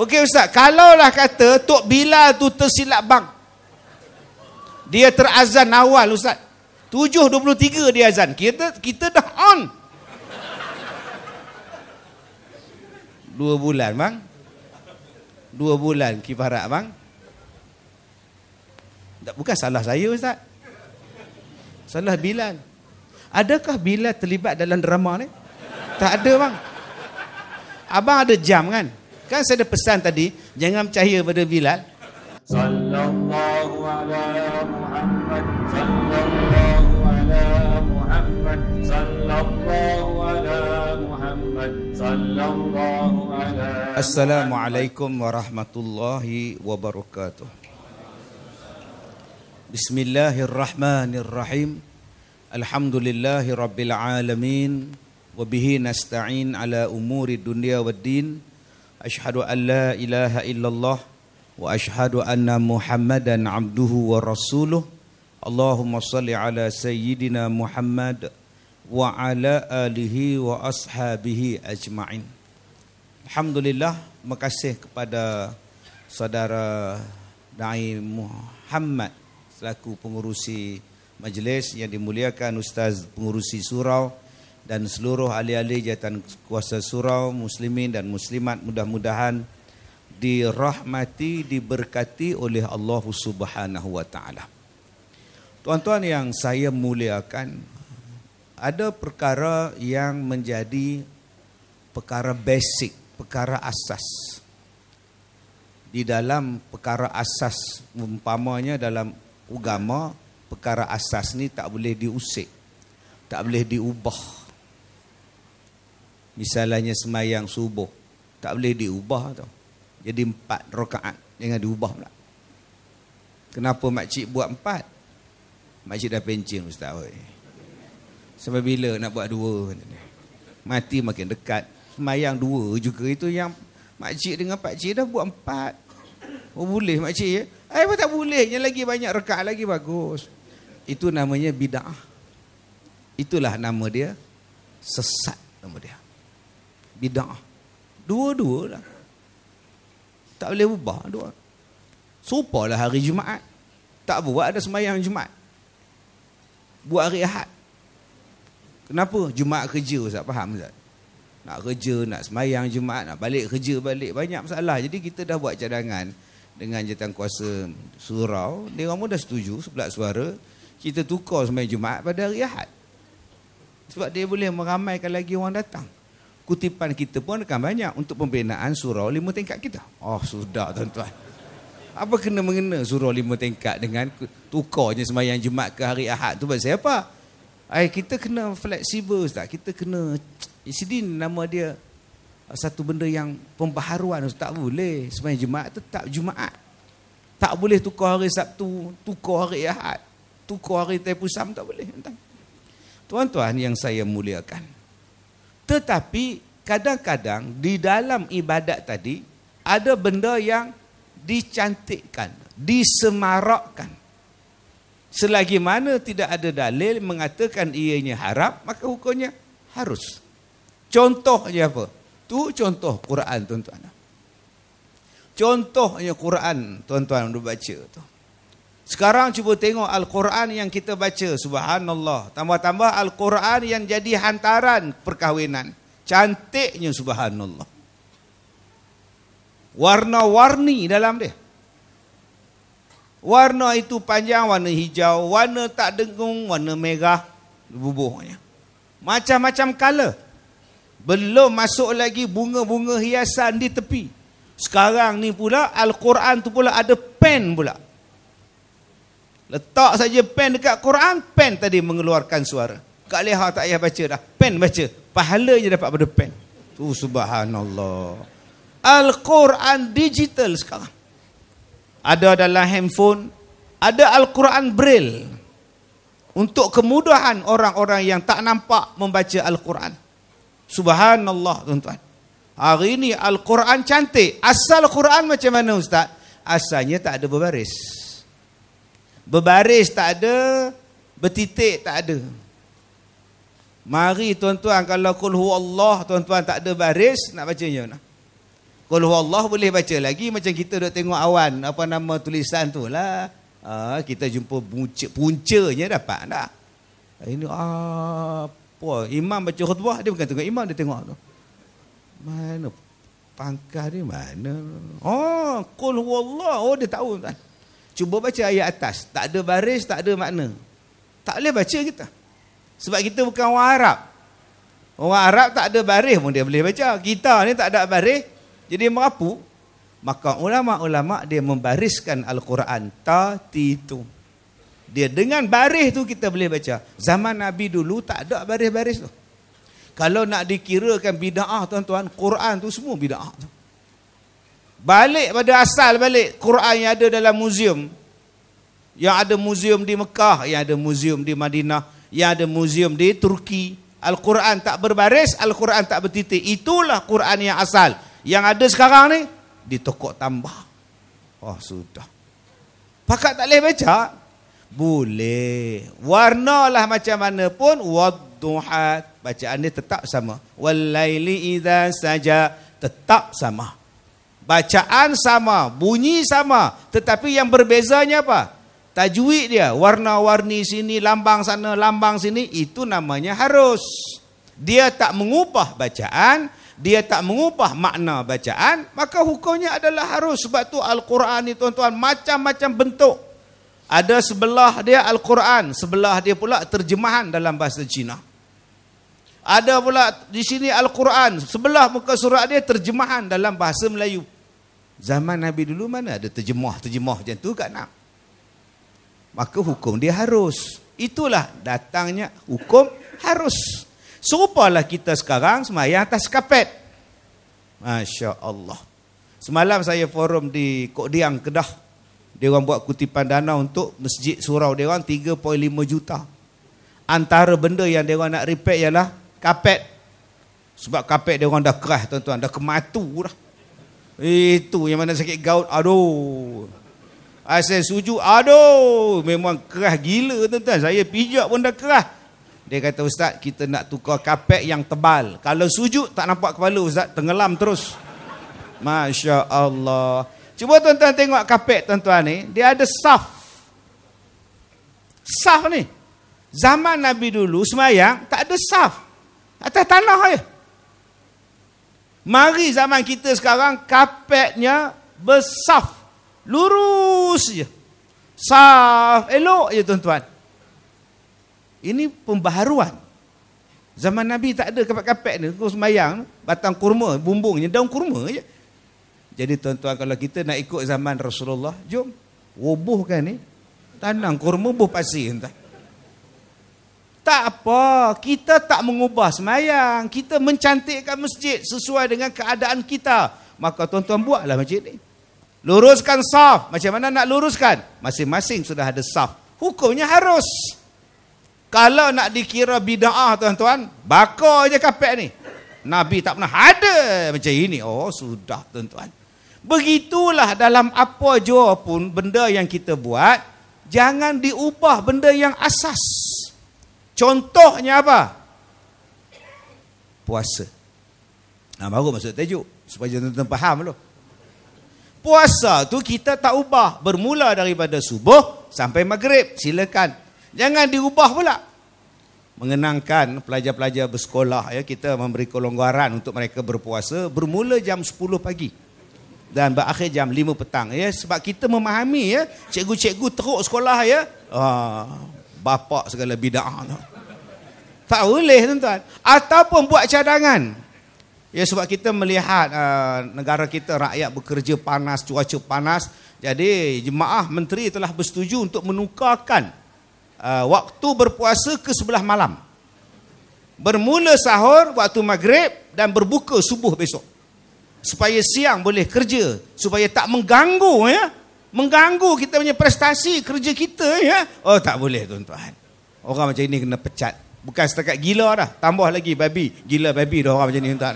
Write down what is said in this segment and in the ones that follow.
Okey Ustaz, kalaulah kata Tok bila tu tersilap bang. Dia terazan awal Ustaz. 7.23 dia azan. Kita kita dah on. Dua bulan bang. Dua bulan kibarat bang. Tak bukan salah saya Ustaz. Salah Bilal. Adakah Bilal terlibat dalam drama ni? Tak ada bang. Abang ada jam kan? Kan saya ada pesan tadi, jangan percaya pada Bilal. Assalamualaikum warahmatullahi wabarakatuh. Bismillahirrahmanirrahim. Alhamdulillahirabbil alamin nasta'in ala umuri dunya wad din. أشهد أن لا إله إلا الله وأشهد أن محمدا عبده ورسوله اللهم صل على سيدنا محمد وعلى آله وأصحابه أجمعين الحمد لله مكاسيه kepada saudara Dai Muhammad selaku pengurusi majlis yang dimuliakan Ustaz pengurusi surau dan seluruh ahli-ahli jahitan kuasa surau, muslimin dan muslimat mudah-mudahan dirahmati, diberkati oleh Allah Subhanahu Wa Taala. Tuan-tuan yang saya muliakan, ada perkara yang menjadi perkara basic, perkara asas. Di dalam perkara asas, umpamanya dalam agama, perkara asas ni tak boleh diusik, tak boleh diubah. Misalnya semayang subuh. Tak boleh diubah tu. Jadi empat rokaat. Jangan diubah pula. Kenapa makcik buat empat? Makcik dah pencing ustaz. Oi. Sampai bila nak buat dua? Mati makin dekat. Semayang dua juga. Itu yang makcik dengan Pak pakcik dah buat empat. Oh boleh makcik ya? Eh pun tak boleh. Yang lagi banyak rekaat lagi bagus. Itu namanya bid'ah. Itulah nama dia. Sesat nama dia bid'ah. Dua-dua lah. Tak boleh ubah dua. Supalah hari Jumaat. Tak buat ada semayang Jumaat. Buat hari Ahad. Kenapa? Jumaat kerja, Ustaz. Faham, Ustaz? Nak kerja, nak semayang Jumaat, nak balik kerja balik. Banyak masalah. Jadi kita dah buat cadangan dengan jatuh kuasa surau. Mereka pun dah setuju sebelah suara. Kita tukar semayang Jumaat pada hari Ahad. Sebab dia boleh meramaikan lagi orang datang kutipan kita pun akan banyak untuk pembinaan surau lima tingkat kita. Oh sudah tuan-tuan. Apa kena mengena surau lima tingkat dengan tukarnya semayang Jumat ke hari Ahad tu pasal apa? Ay, eh, kita kena fleksibel Tak Kita kena isidin eh, nama dia eh, satu benda yang pembaharuan tak boleh semayang Jumat tetap Jumaat. Tak boleh tukar hari Sabtu, tukar hari Ahad, tukar hari Tepusam tak boleh. Tuan-tuan yang saya muliakan. Tetapi kadang-kadang di dalam ibadat tadi ada benda yang dicantikkan, disemarakkan. Selagi mana tidak ada dalil mengatakan ianya haram, maka hukumnya harus. Contohnya apa? Tu contoh Quran tuan-tuan. Contohnya Quran tuan-tuan baca tu. Sekarang cuba tengok Al-Quran yang kita baca, subhanallah. Tambah-tambah Al-Quran yang jadi hantaran perkahwinan. Cantiknya subhanallah. Warna-warni dalam dia. Warna itu panjang, warna hijau, warna tak dengung, warna merah, bubuhnya. Macam-macam color. Belum masuk lagi bunga-bunga hiasan di tepi. Sekarang ni pula Al-Quran tu pula ada pen pula. Letak saja pen dekat Quran, pen tadi mengeluarkan suara. Kak leha tak payah baca dah, pen baca. Pahala je dapat pada pen. Tu subhanallah. Al-Quran digital sekarang. Ada dalam handphone, ada Al-Quran Braille. Untuk kemudahan orang-orang yang tak nampak membaca Al-Quran. Subhanallah tuan-tuan. Hari ini Al-Quran cantik. Asal al Quran macam mana ustaz? Asalnya tak ada berbaris. Asalnya tak ada berbaris. Berbaris tak ada, bertitik tak ada. Mari tuan-tuan kalau kul Allah tuan-tuan tak ada baris nak baca ni. nak. Kul Allah boleh baca lagi macam kita duk tengok awan apa nama tulisan tu lah. Ah, kita jumpa punca, puncanya dapat dah. Ini apa? Imam baca khutbah dia bukan tengok imam dia tengok tu. Mana pangkah dia mana? Oh, kul Allah. Oh dia tahu kan. Cuba baca ayat atas. Tak ada baris, tak ada makna. Tak boleh baca kita. Sebab kita bukan orang Arab. Orang Arab tak ada baris pun dia boleh baca. Kita ni tak ada baris. Jadi merapu. Maka ulama-ulama dia membariskan Al-Quran. Ta, ti, tu. Dia dengan baris tu kita boleh baca. Zaman Nabi dulu tak ada baris-baris tu. Kalau nak dikirakan bida'ah tuan-tuan, Quran tu semua bida'ah tu. Balik pada asal balik Quran yang ada dalam muzium Yang ada muzium di Mekah Yang ada muzium di Madinah Yang ada muzium di Turki Al-Quran tak berbaris Al-Quran tak bertitik Itulah Quran yang asal Yang ada sekarang ni Ditokok tambah Oh sudah Pakat tak boleh baca Boleh Warnalah macam mana pun Wadduhat Bacaan dia tetap sama Wallayli idha saja Tetap sama bacaan sama, bunyi sama, tetapi yang berbezanya apa? Tajwid dia, warna-warni sini, lambang sana, lambang sini, itu namanya harus. Dia tak mengubah bacaan, dia tak mengubah makna bacaan, maka hukumnya adalah harus. Sebab tu Al-Quran ni tuan-tuan, macam-macam bentuk. Ada sebelah dia Al-Quran, sebelah dia pula terjemahan dalam bahasa Cina. Ada pula di sini Al-Quran, sebelah muka surat dia terjemahan dalam bahasa Melayu. Zaman Nabi dulu mana ada terjemah-terjemah macam tu kat nak. Maka hukum dia harus. Itulah datangnya hukum harus. Serupalah kita sekarang semayang atas kapet. Masya Allah. Semalam saya forum di Kok Diang, Kedah. Dia orang buat kutipan dana untuk masjid surau dia orang 3.5 juta. Antara benda yang dia orang nak repair ialah kapet. Sebab kapet dia orang dah kerah tuan-tuan. Dah kematu dah. Itu yang mana sakit gout, aduh. Asal ah, suju, aduh. Memang kerah gila tuan-tuan. Saya pijak pun dah kerah. Dia kata, Ustaz, kita nak tukar kapek yang tebal. Kalau suju tak nampak kepala Ustaz, tenggelam terus. Masya Allah. Cuba tuan-tuan tengok kapek tuan-tuan ni. Dia ada saf. Saf ni. Zaman Nabi dulu, semayang, tak ada saf. Atas tanah je. Mari zaman kita sekarang kapetnya bersaf. Lurus je. Saf. Elok je tuan-tuan. Ini pembaharuan. Zaman Nabi tak ada kapet-kapet ni. Terus mayang, batang kurma, bumbungnya, daun kurma je. Jadi tuan-tuan kalau kita nak ikut zaman Rasulullah, jom. Wubuhkan ni. Tanang kurma, buh pasir. Entah. Tak apa, kita tak mengubah semayang. Kita mencantikkan masjid sesuai dengan keadaan kita. Maka tuan-tuan buatlah masjid ni. Luruskan saf. Macam mana nak luruskan? Masing-masing sudah ada saf. Hukumnya harus. Kalau nak dikira bida'ah tuan-tuan, bakar je kapek ni. Nabi tak pernah ada macam ini. Oh, sudah tuan-tuan. Begitulah dalam apa jua pun benda yang kita buat, jangan diubah benda yang asas. Contohnya apa? Puasa. Nah, baru masuk tajuk. Supaya tuan-tuan faham dulu. Puasa tu kita tak ubah. Bermula daripada subuh sampai maghrib. Silakan. Jangan diubah pula. Mengenangkan pelajar-pelajar bersekolah. Ya, kita memberi kelonggaran untuk mereka berpuasa. Bermula jam 10 pagi. Dan berakhir jam 5 petang. Ya, sebab kita memahami. ya, Cikgu-cikgu teruk sekolah. ya, ah, Bapak segala bida'ah. Tak boleh tuan-tuan. Ataupun buat cadangan. Ya sebab kita melihat uh, negara kita rakyat bekerja panas, cuaca panas. Jadi jemaah menteri telah bersetuju untuk menukarkan uh, waktu berpuasa ke sebelah malam. Bermula sahur waktu maghrib dan berbuka subuh besok. Supaya siang boleh kerja, supaya tak mengganggu ya. Mengganggu kita punya prestasi kerja kita ya. Oh tak boleh tuan-tuan. Orang macam ini kena pecat. Bukan setakat gila dah Tambah lagi babi Gila babi dah orang macam ni tak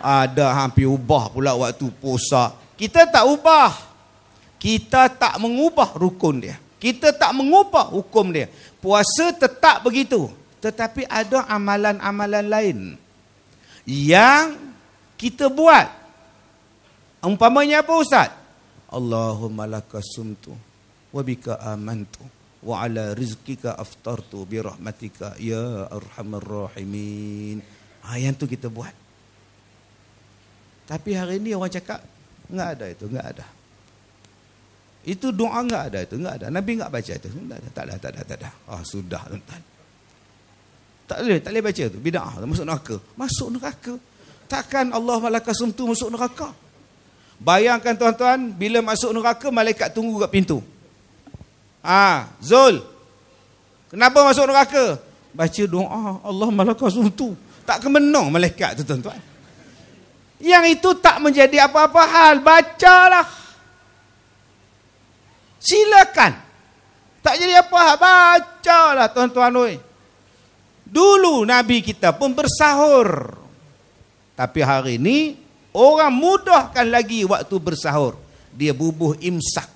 Ada hampir ubah pula waktu puasa Kita tak ubah Kita tak mengubah rukun dia Kita tak mengubah hukum dia Puasa tetap begitu Tetapi ada amalan-amalan lain Yang kita buat Umpamanya apa Ustaz? Allahumma laka sumtu Wabika amantu wa ala rizqika aftartu bi rahmatika ya arhamar rahimin. Ha, yang tu kita buat. Tapi hari ini orang cakap enggak ada itu, enggak ada. Itu doa enggak ada itu, enggak ada. Nabi enggak baca itu, enggak ada. Tak ada, tak ada, tak ada. Ah, oh, sudah tuan. Tak boleh, tak boleh baca itu. Bidah, masuk neraka. Masuk neraka. Takkan Allah malaikat sumtu masuk neraka. Bayangkan tuan-tuan, bila masuk neraka malaikat tunggu kat pintu. Ah, ha, Zul. Kenapa masuk neraka? Baca doa Allah malakasum tu. Tak kemenang malaikat tu tuan-tuan. Yang itu tak menjadi apa-apa hal. Bacalah. Silakan. Tak jadi apa hal. Bacalah tuan-tuan. Oi. Dulu Nabi kita pun bersahur. Tapi hari ini orang mudahkan lagi waktu bersahur. Dia bubuh imsak.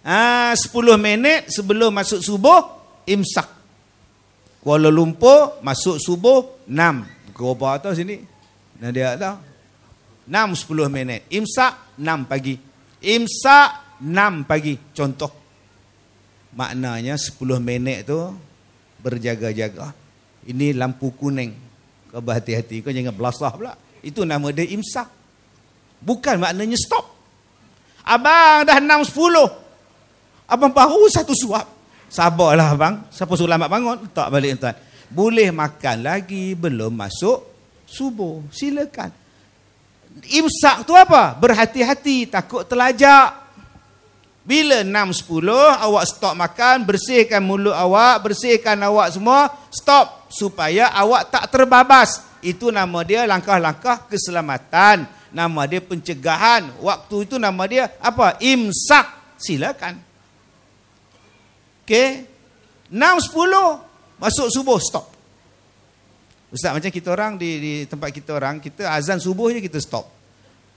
Ah ha, 10 minit sebelum masuk subuh imsak. Kuala Lumpur masuk subuh 6. Gerba atas sini. Dan dia tahu. 6 10 minit. Imsak 6 pagi. Imsak 6 pagi contoh. Maknanya 10 minit tu berjaga-jaga. Ini lampu kuning. Kau berhati-hati kau jangan belasah pula. Itu nama dia imsak. Bukan maknanya stop. Abang dah 6 10. Abang baru satu suap. Sabarlah abang. Siapa suruh lambat bangun? Tak balik tuan. Boleh makan lagi belum masuk subuh. Silakan. Imsak tu apa? Berhati-hati takut terlajak. Bila 6.10 awak stop makan, bersihkan mulut awak, bersihkan awak semua, stop supaya awak tak terbabas. Itu nama dia langkah-langkah keselamatan. Nama dia pencegahan. Waktu itu nama dia apa? Imsak. Silakan. Okay, Okey. 6.10 masuk subuh stop. Ustaz macam kita orang di, di tempat kita orang kita azan subuh je kita stop.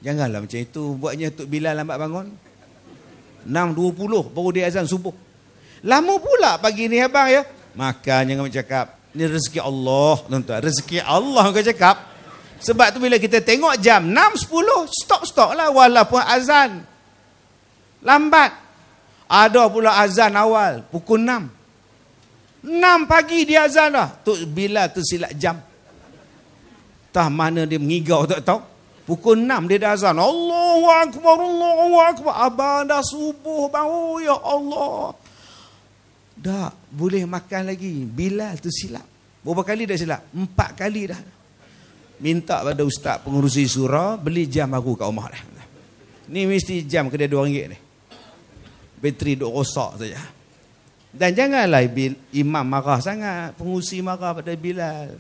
Janganlah macam itu buatnya Tok bila lambat bangun. 6.20 baru dia azan subuh. Lama pula pagi ni abang ya. Maka jangan cakap Ini rezeki Allah tuan-tuan. Rezeki Allah kau cakap. Sebab tu bila kita tengok jam 6.10 stop-stop lah walaupun azan. Lambat. Ada pula azan awal pukul 6. 6 pagi dia azan dah. Tok Bilal tu silap jam. Tah mana dia mengigau tak tahu. Pukul 6 dia dah azan. Allahu akbar, Allahu akbar. Abang dah subuh bau oh, ya Allah. Dah boleh makan lagi. bila tu silap. Berapa kali dah silap? Empat kali dah. Minta pada ustaz pengurusi surah, beli jam aku kat rumah dah. Ni mesti jam kedai dua ringgit ni bateri duk rosak saja. Dan janganlah imam marah sangat, pengusi marah pada Bilal.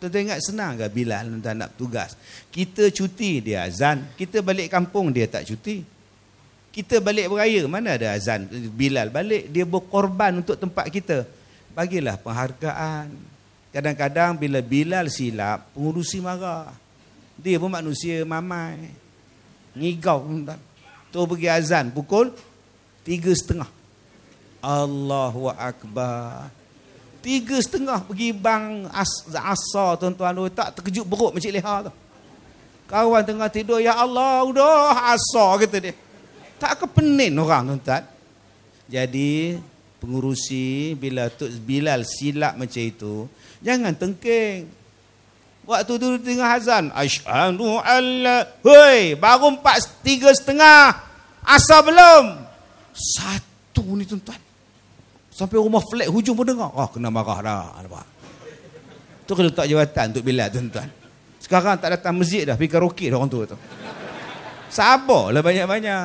Tuan ingat senang ke Bilal tak nak tugas? Kita cuti dia azan, kita balik kampung dia tak cuti. Kita balik beraya, mana ada azan? Bilal balik, dia berkorban untuk tempat kita. Bagilah penghargaan. Kadang-kadang bila Bilal silap, pengurusi marah. Dia pun manusia mamai. Ngigau. Tu pergi azan pukul Tiga setengah. Allahu Akbar. Tiga setengah pergi bang as asar tuan-tuan. Oh, tak terkejut beruk macam Leha tu. Kawan tengah tidur, Ya Allah, udah asar kata dia. Tak kepenin orang tuan-tuan. Jadi, pengurusi bila Tuk Bilal silap macam itu, jangan tengking. Waktu tu tengah azan. Ashadu Allah. Hei, baru empat, tiga setengah. Asar Belum. Satu ni tuan-tuan. Sampai rumah flat hujung pun dengar. Oh, kena marah dah. Nampak? Tu kena letak jawatan untuk bila tuan-tuan. Sekarang tak datang masjid dah. Pergi karaoke dah orang tua tu. Sabarlah banyak-banyak.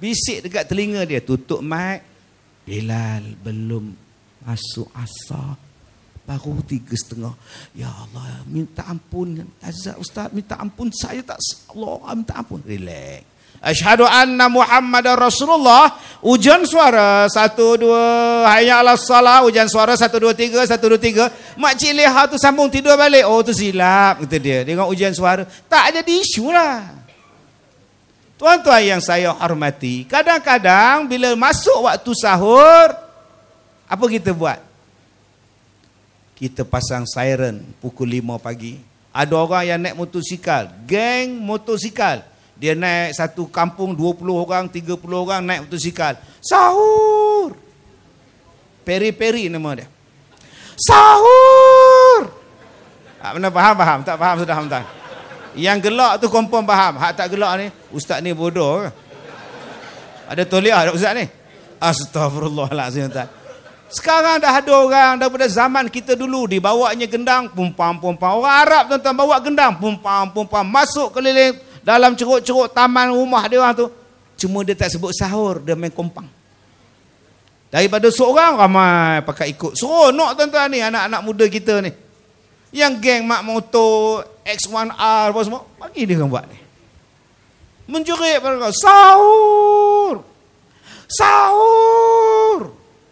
Bisik dekat telinga dia. Tutup mic. Bilal belum masuk asar. Baru tiga setengah. Ya Allah, minta ampun. Azad Ustaz, minta ampun. Saya tak Allah, minta ampun. Relax. Ashhadu anna Muhammadar Rasulullah. Ujian suara satu dua hayya ala salat. Ujian suara satu dua tiga satu dua tiga. cik leha tu sambung tidur balik. Oh tu silap kata dia. Dengan ujian suara tak ada isu lah. Tuan-tuan yang saya hormati, kadang-kadang bila masuk waktu sahur apa kita buat? Kita pasang siren pukul lima pagi. Ada orang yang naik motosikal, gang motosikal. Dia naik satu kampung 20 orang, 30 orang naik motosikal. Sahur. Peri-peri nama dia. Sahur. Tak pernah faham, faham. Tak faham sudah, faham Yang gelak tu kompon faham. Hak tak gelak ni, ustaz ni bodoh ke? Ada toliah tak ustaz ni? Astagfirullahalazim, ustaz. Sekarang dah ada orang daripada zaman kita dulu dibawanya gendang pum pam pum pam orang Arab tuan-tuan bawa gendang pum pam pum pam masuk keliling dalam ceruk-ceruk taman rumah dia orang tu cuma dia tak sebut sahur dia main kompang daripada seorang ramai pakai ikut seronok tuan-tuan ni anak-anak muda kita ni yang geng mak motor X1R apa semua bagi dia orang buat ni menjerit pada kau sahur sahur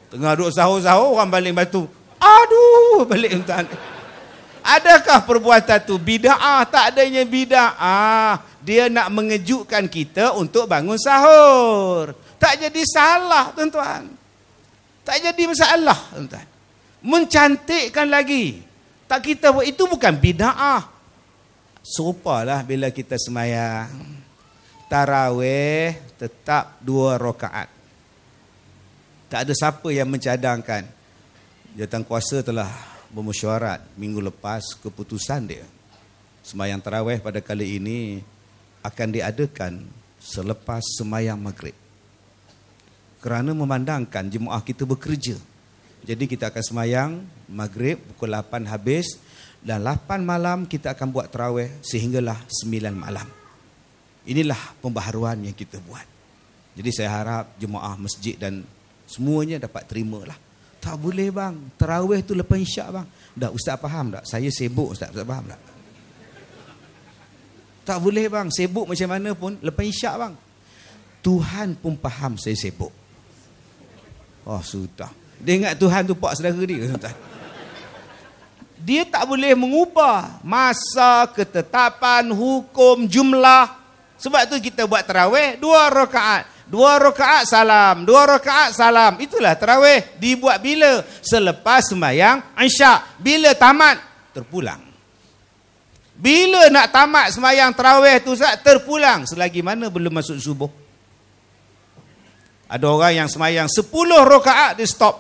tengah duduk sahur-sahur orang baling batu aduh balik tuan-tuan Adakah perbuatan tu bida'ah? Tak adanya bida'ah dia nak mengejutkan kita untuk bangun sahur. Tak jadi salah tuan-tuan. Tak jadi masalah tuan-tuan. Mencantikkan lagi. Tak kita buat itu bukan bid'ah. Serupalah bila kita semayang. Tarawih tetap dua rakaat. Tak ada siapa yang mencadangkan. Jatuh kuasa telah bermesyuarat minggu lepas keputusan dia. Semayang tarawih pada kali ini akan diadakan selepas semayang maghrib. Kerana memandangkan jemaah kita bekerja. Jadi kita akan semayang maghrib pukul 8 habis dan 8 malam kita akan buat terawih sehinggalah 9 malam. Inilah pembaharuan yang kita buat. Jadi saya harap jemaah masjid dan semuanya dapat terima lah. Tak boleh bang, terawih tu lepas isyak bang. Dah ustaz faham tak? Saya sibuk ustaz, ustaz faham tak? Tak boleh bang, sibuk macam mana pun lepas isyak bang. Tuhan pun faham saya sibuk. Oh sudah. Dia ingat Tuhan tu pak saudara dia, tuan. Dia tak boleh mengubah masa, ketetapan, hukum, jumlah. Sebab tu kita buat terawih dua rakaat. Dua rakaat salam, dua rakaat salam. Itulah terawih dibuat bila? Selepas sembahyang Isyak. Bila tamat? Terpulang. Bila nak tamat semayang terawih tu Ustaz terpulang selagi mana belum masuk subuh. Ada orang yang semayang sepuluh rakaat dia stop.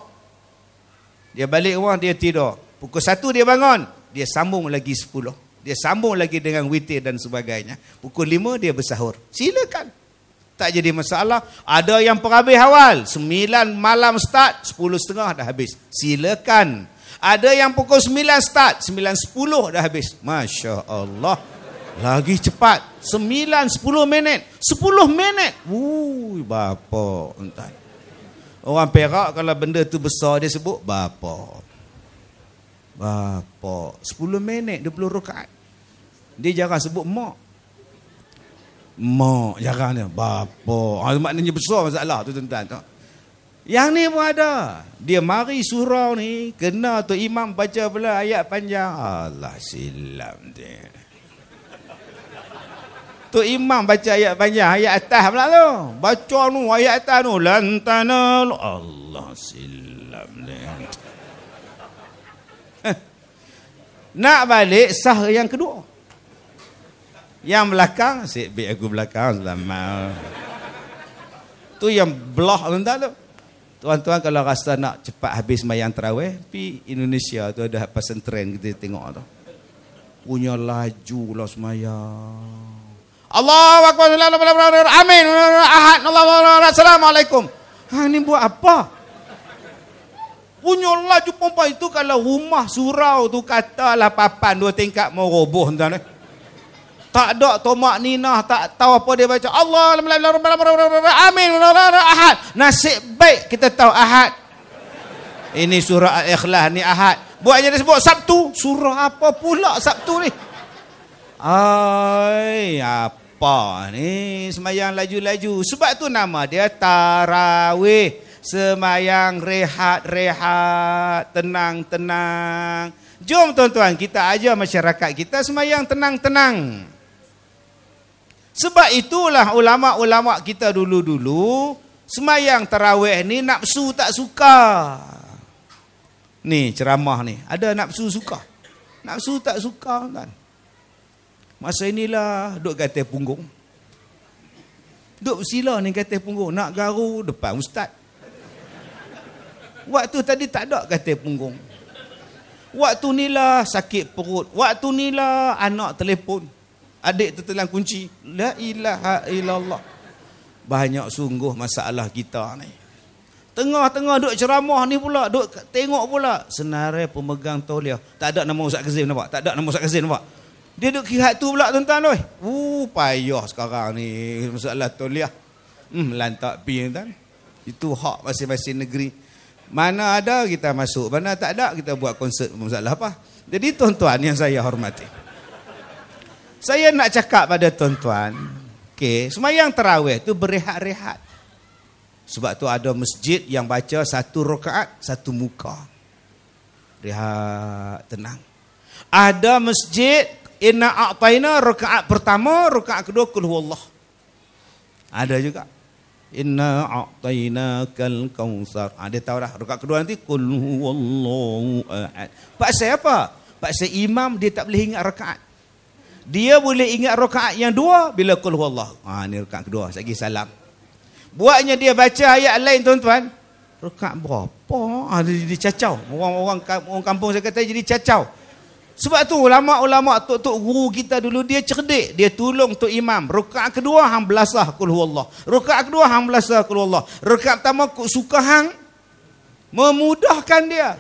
Dia balik rumah dia tidur. Pukul satu dia bangun, dia sambung lagi sepuluh. Dia sambung lagi dengan witir dan sebagainya. Pukul lima dia bersahur. Silakan. Tak jadi masalah. Ada yang perhabis awal. sembilan malam start, sepuluh setengah dah habis. Silakan. Silakan. Ada yang pukul 9 start, 9.10 dah habis. Masya Allah. Lagi cepat. 9.10 minit. 10 minit. Ui, bapak. Entah. Orang perak kalau benda tu besar dia sebut, bapak, bapak 10 minit, 20 rakaat. Dia jangan sebut mak. Mak, jangan dia. Bapa. Ha, maknanya besar masalah tu tuan-tuan. Yang ni pun ada. Dia mari surau ni, kena tu imam baca pula ayat panjang. Allah silam dia. Tu imam baca ayat panjang, ayat atas pula tu. Baca tu ayat atas tu. Lantana Allah silam dia. Nak balik sah yang kedua. Yang belakang, sikit aku belakang selamat. tu yang belah tu tak tu tuan-tuan kalau rasa nak cepat habis mayang terawih, pergi Indonesia tu ada pesantren kita tengok tu. Punya laju lah semayang. Allah wakbar, amin, ahad, Allah wakbar, assalamualaikum. Ha, ni buat apa? Punya laju pompa itu kalau rumah surau tu katalah papan dua tingkat mau roboh tuan-tuan tak ada tomak ninah tak tahu apa dia baca Allah amin ahad nasib baik kita tahu ahad ini surah al-ikhlas ni ahad buat dia sebut sabtu surah apa pula sabtu ni ai apa ni semayang laju-laju sebab tu nama dia tarawih semayang rehat-rehat tenang-tenang Jom tuan-tuan kita ajar masyarakat kita semayang tenang-tenang. Sebab itulah ulama-ulama kita dulu-dulu semayang tarawih ni nafsu tak suka. Ni ceramah ni, ada nafsu suka. Nafsu tak suka kan. Masa inilah duk kata punggung. Duk bersila ni kata punggung nak garu depan ustaz. Waktu tadi tak ada kata punggung. Waktu nilah sakit perut. Waktu nilah anak telefon adik tertelan kunci la ilaha illallah banyak sungguh masalah kita ni tengah-tengah duk ceramah ni pula duk tengok pula senarai pemegang tauliah tak ada nama Ustaz Kazim nampak tak ada nama Ustaz Kazim nampak dia duk kihat tu pula tuan-tuan oi uh payah sekarang ni masalah tauliah hmm lantak pi tuan itu hak masing-masing negeri mana ada kita masuk mana tak ada kita buat konsert masalah apa jadi tuan-tuan yang saya hormati saya nak cakap pada tuan-tuan, okay, semayang terawih tu berehat-rehat. Sebab tu ada masjid yang baca satu rakaat satu muka. Rehat, tenang. Ada masjid, inna a'taina rakaat pertama, rakaat kedua, kul huwallah. Ada juga. Inna a'taina kal kawthar. Ha, ah, dia tahu dah, rakaat kedua nanti, kul huwallahu a'ad. Pak saya apa? Pak saya imam, dia tak boleh ingat rakaat dia boleh ingat rakaat yang dua bila qul huwallah. Ha ni rakaat kedua, satgi salam. Buatnya dia baca ayat lain tuan-tuan. Rakaat berapa? Ha jadi cacau. Orang-orang orang kampung saya kata jadi cacau. Sebab tu ulama-ulama tok-tok guru kita dulu dia cerdik, dia tolong tok imam. Rakaat kedua hang belasah qul huwallah. Rakaat kedua hang belasah qul huwallah. Rakaat pertama kok suka hang memudahkan dia.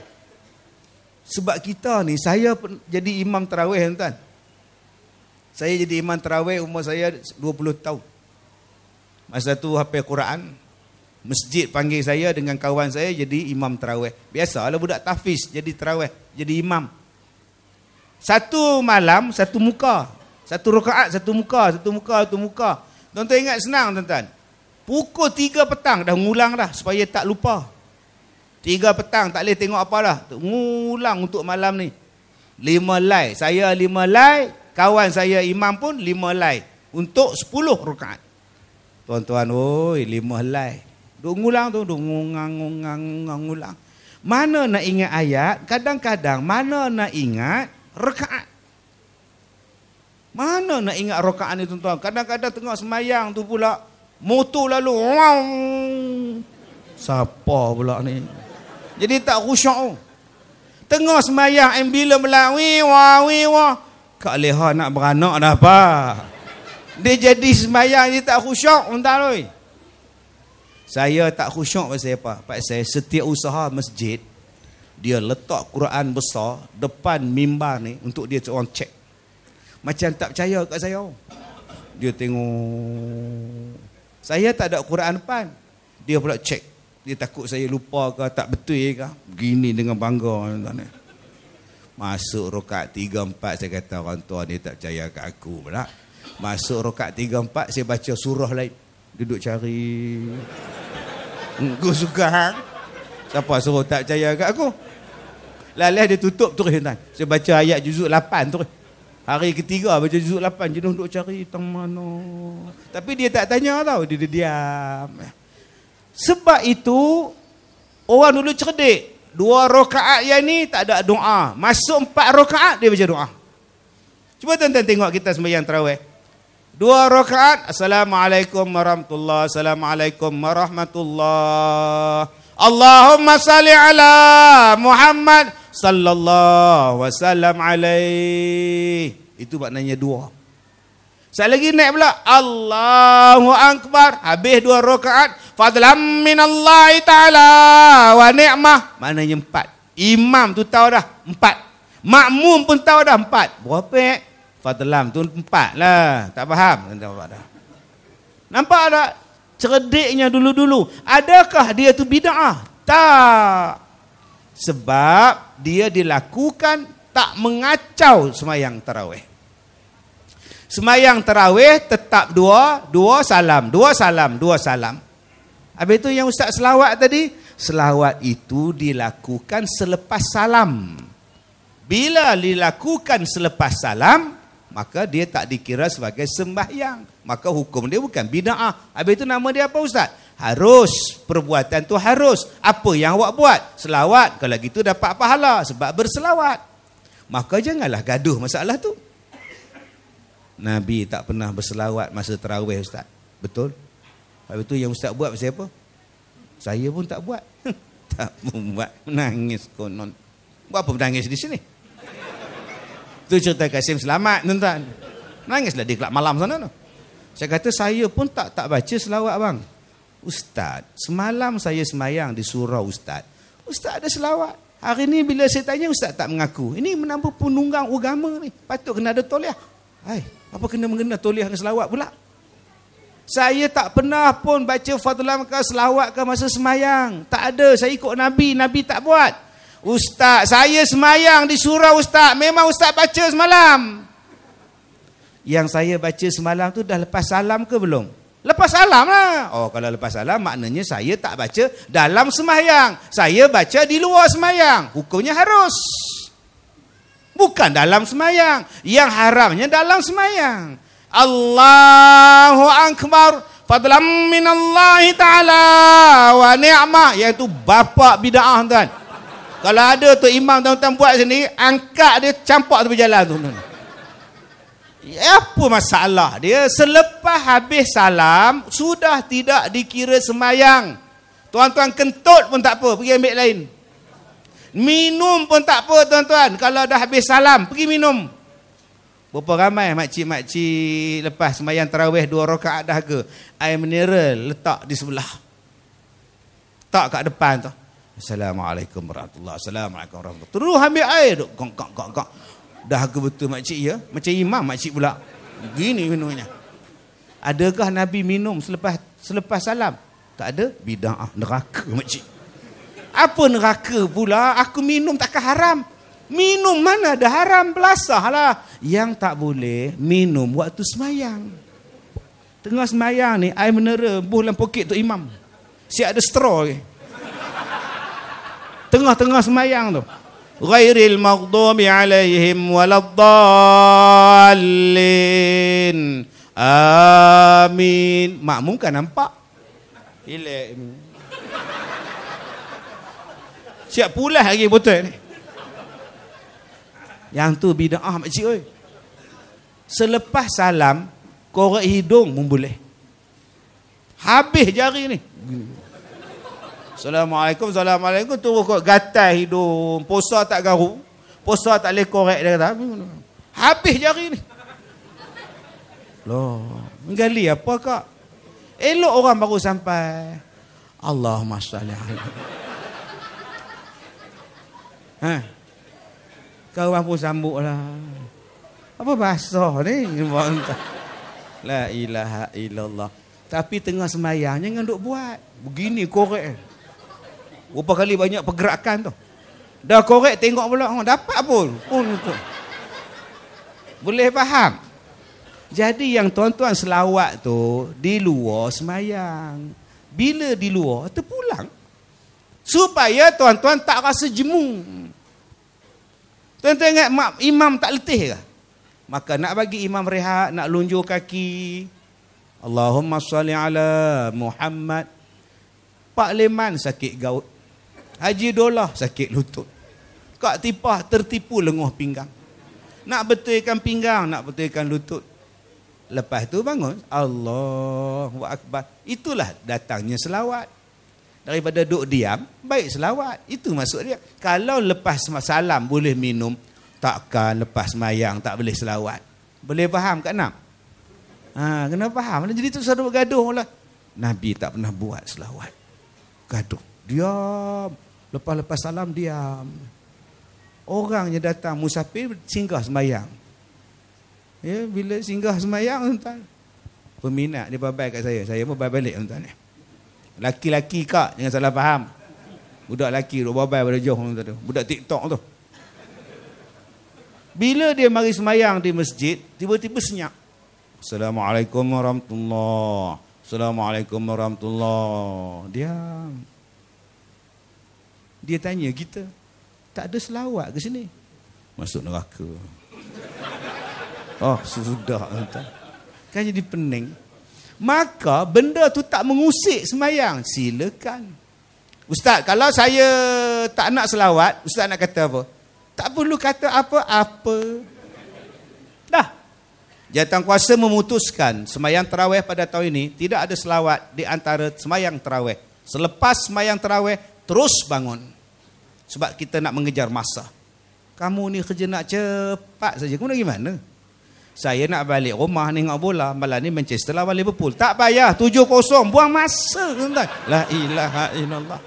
Sebab kita ni saya jadi imam tarawih tuan-tuan. Saya jadi imam terawih umur saya 20 tahun. Masa tu hafal Quran, masjid panggil saya dengan kawan saya jadi imam terawih. Biasalah budak tahfiz jadi terawih, jadi imam. Satu malam, satu muka. Satu rakaat, satu muka, satu muka, satu muka. Tuan-tuan ingat senang tuan-tuan. Pukul tiga petang dah ngulang dah supaya tak lupa. tiga petang tak boleh tengok apa dah. Ngulang untuk malam ni. lima lay Saya lima lay kawan saya imam pun lima helai untuk sepuluh rukaat. Tuan-tuan, oi, lima helai. Duk ngulang tu, duk ngungang, ngungang, ngungang, ngulang. Mana nak ingat ayat, kadang-kadang mana nak ingat rekaat. Mana nak ingat rekaat ni tuan-tuan. Kadang-kadang tengok semayang tu pula, motor lalu, wang. Siapa pula ni? Jadi tak rusak tu. Tengah semayang, ambil melawi, wawi, wawi. Kak Leha nak beranak dah apa? Dia jadi semayang dia tak khusyuk entar oi. Saya tak khusyuk pasal apa? Pak saya setiap usaha masjid dia letak Quran besar depan mimbar ni untuk dia orang cek. Macam tak percaya kat saya. Dia tengok. Saya tak ada Quran depan. Dia pula cek. Dia takut saya lupa ke tak betul ke. Begini dengan bangga. Tak, tak, Masuk rokat tiga empat saya kata orang tua ni tak percaya ke aku pula. Masuk rokat tiga empat saya baca surah lain. Duduk cari. Engkau suka hang? Siapa suruh tak percaya ke aku? Lalih dia tutup terus tuan. Saya baca ayat juzuk lapan terus. Hari ketiga baca juzuk lapan. Jenuh duduk cari tang mana. Tapi dia tak tanya tau. Dia, dia diam. Sebab itu orang dulu cerdik dua rakaat yang ini tak ada doa. Masuk empat rakaat dia baca doa. Cuba tuan-tuan tengok kita yang terawih. Dua rakaat assalamualaikum warahmatullahi assalamualaikum warahmatullahi. Allahumma salli ala Muhammad sallallahu wasallam alaihi. Itu maknanya dua. Saya lagi naik pula Allahu Akbar Habis dua rakaat Fadlam minallahi ta'ala Wa ni'mah Maknanya empat Imam tu tahu dah Empat Makmum pun tahu dah empat Berapa eh? Fadlam tu empat lah Tak faham Nampak dah Nampak tak? Cerdiknya dulu-dulu Adakah dia tu bida'ah? Tak Sebab dia dilakukan Tak mengacau semayang tarawih Semayang terawih tetap dua, dua salam, dua salam, dua salam. Habis itu yang ustaz selawat tadi, selawat itu dilakukan selepas salam. Bila dilakukan selepas salam, maka dia tak dikira sebagai sembahyang. Maka hukum dia bukan bina'ah. Habis itu nama dia apa ustaz? Harus, perbuatan tu harus. Apa yang awak buat? Selawat, kalau gitu dapat pahala sebab berselawat. Maka janganlah gaduh masalah tu. Nabi tak pernah berselawat masa terawih Ustaz. Betul? Sebab itu yang Ustaz buat pasal apa? Saya pun tak buat. tak pun buat. Menangis konon. Buat apa menangis di sini? Itu cerita Kasim selamat tuan-tuan. Menangislah di kelab malam sana tu. Saya kata saya pun tak tak baca selawat bang. Ustaz, semalam saya semayang di surau Ustaz. Ustaz ada selawat. Hari ni bila saya tanya Ustaz tak mengaku. Ini menambah penunggang agama ni. Patut kena ada toliah. Hai, apa kena mengena toliah dengan selawat pula? Saya tak pernah pun baca fadlam ke selawat ke masa semayang. Tak ada. Saya ikut Nabi. Nabi tak buat. Ustaz, saya semayang di surau ustaz. Memang ustaz baca semalam. Yang saya baca semalam tu dah lepas salam ke belum? Lepas salam lah. Oh, kalau lepas salam maknanya saya tak baca dalam semayang. Saya baca di luar semayang. Hukumnya Harus. Bukan dalam semayang. Yang haramnya dalam semayang. Allahu Akbar. Fadlam minallahi ta'ala wa ni'mah. Iaitu bapak bida'ah tuan. Kalau ada tu imam tuan-tuan buat sini, angkat dia campak tu berjalan tu. Tuan. Ya, apa masalah dia? Selepas habis salam, sudah tidak dikira semayang. Tuan-tuan kentut pun tak apa. Pergi ambil lain. Minum pun tak apa tuan-tuan. Kalau dah habis salam, pergi minum. Berapa ramai makcik-makcik lepas semayang terawih dua rakaat dah ke? Air mineral letak di sebelah. Tak kat depan tu. Assalamualaikum warahmatullahi wabarakatuh. Terus ambil air tu. Kong, kong, kong, kong. Dah ke betul makcik ya? Macam imam makcik pula. Gini minumnya. Adakah Nabi minum selepas selepas salam? Tak ada. Bida'ah neraka makcik. Apa neraka pula? Aku minum takkan haram. Minum mana ada haram belasah lah Yang tak boleh minum waktu semayang. Tengah semayang ni air menera buh dalam poket tu imam. Siap ada straw Tengah-tengah semayang tu. Ghairil maghdubi alaihim waladdallin. Amin. Makmum kan nampak? Hilek. Siap pulas lagi botol ni. Yang tu bida'ah makcik oi. Selepas salam, korek hidung pun boleh. Habis jari ni. Assalamualaikum, Assalamualaikum. Turut kot gatal hidung. Posa tak garu. Posa tak boleh korek dia kata. Habis jari ni. Loh, menggali apa kak? Elok orang baru sampai. Allahumma salli alaihi Ha. Kau mampu sambut lah. Apa basah ni? La ilaha illallah. Tapi tengah semayangnya jangan duk buat. Begini korek. Berapa kali banyak pergerakan tu. Dah korek tengok pula. Oh, dapat pun. Pun tu. Boleh faham? Jadi yang tuan-tuan selawat tu, di luar semayang. Bila di luar, terpulang. pulang supaya tuan-tuan tak rasa jemu. Tuan-tuan ingat mak, imam tak letih ke? Maka nak bagi imam rehat, nak lunjur kaki. Allahumma salli ala Muhammad. Pak Leman sakit gaut. Haji Dolah sakit lutut. Kak Tipah tertipu lenguh pinggang. Nak betulkan pinggang, nak betulkan lutut. Lepas tu bangun. Allahu Akbar. Itulah datangnya selawat daripada duk diam baik selawat itu maksud dia kalau lepas salam boleh minum takkan lepas semayang tak boleh selawat boleh faham kat nak ha, kena faham jadi tu satu gaduh lah Nabi tak pernah buat selawat gaduh Dia lepas-lepas salam diam Orangnya datang musafir singgah semayang ya, bila singgah semayang tuan peminat dia babai kat saya saya pun balik tuan ya. Laki-laki kak, jangan salah faham. Budak laki duk babai pada Johor tu. Budak TikTok tu. Bila dia mari semayang di masjid, tiba-tiba senyap. Assalamualaikum warahmatullahi Assalamualaikum warahmatullahi Dia Dia tanya kita Tak ada selawat ke sini Masuk neraka Oh sudah Kan jadi pening maka benda tu tak mengusik semayang. Silakan. Ustaz, kalau saya tak nak selawat, Ustaz nak kata apa? Tak perlu kata apa-apa. Dah. Jatuan kuasa memutuskan semayang terawih pada tahun ini tidak ada selawat di antara semayang terawih. Selepas semayang terawih, terus bangun. Sebab kita nak mengejar masa. Kamu ni kerja nak cepat saja. Kamu nak gimana? Saya nak balik rumah ni tengok bola. malah ni Manchester lawan Liverpool. Tak payah. 7-0. Buang masa. Tuan-tuan. La ilaha illallah.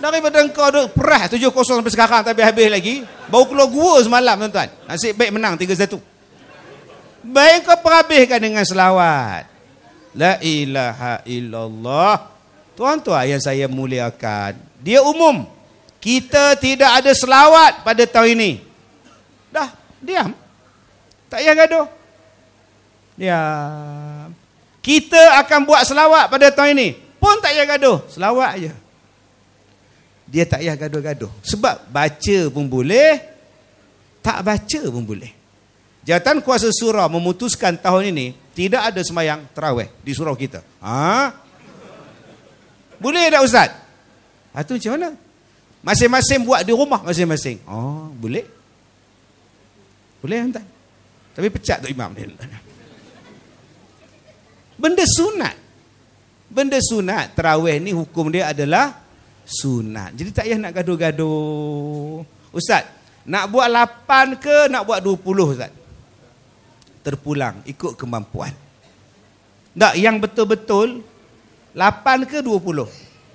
Daripada kau duk perah 7-0 sampai sekarang. Tapi habis lagi. Baru keluar gua semalam tuan-tuan. Nasib baik menang 3-1. Baik kau perhabiskan dengan selawat. La ilaha illallah. Tuan-tuan yang saya muliakan. Dia umum. Kita tidak ada selawat pada tahun ini. Dah. Diam. Tak payah gaduh. Ya. Kita akan buat selawat pada tahun ini. Pun tak payah gaduh. Selawat aja. Dia tak payah gaduh-gaduh. Sebab baca pun boleh. Tak baca pun boleh. Jawatan kuasa surau memutuskan tahun ini tidak ada semayang terawih di surau kita. Ha? Boleh tak Ustaz? Itu ha, macam mana? Masing-masing buat di rumah masing-masing. Oh, boleh? Boleh Ustaz? Tapi pecat tu imam dia. Benda sunat. Benda sunat. Terawih ni hukum dia adalah sunat. Jadi tak payah nak gaduh-gaduh. Ustaz, nak buat 8 ke nak buat 20 Ustaz? Terpulang ikut kemampuan. Tak, yang betul-betul 8 ke 20?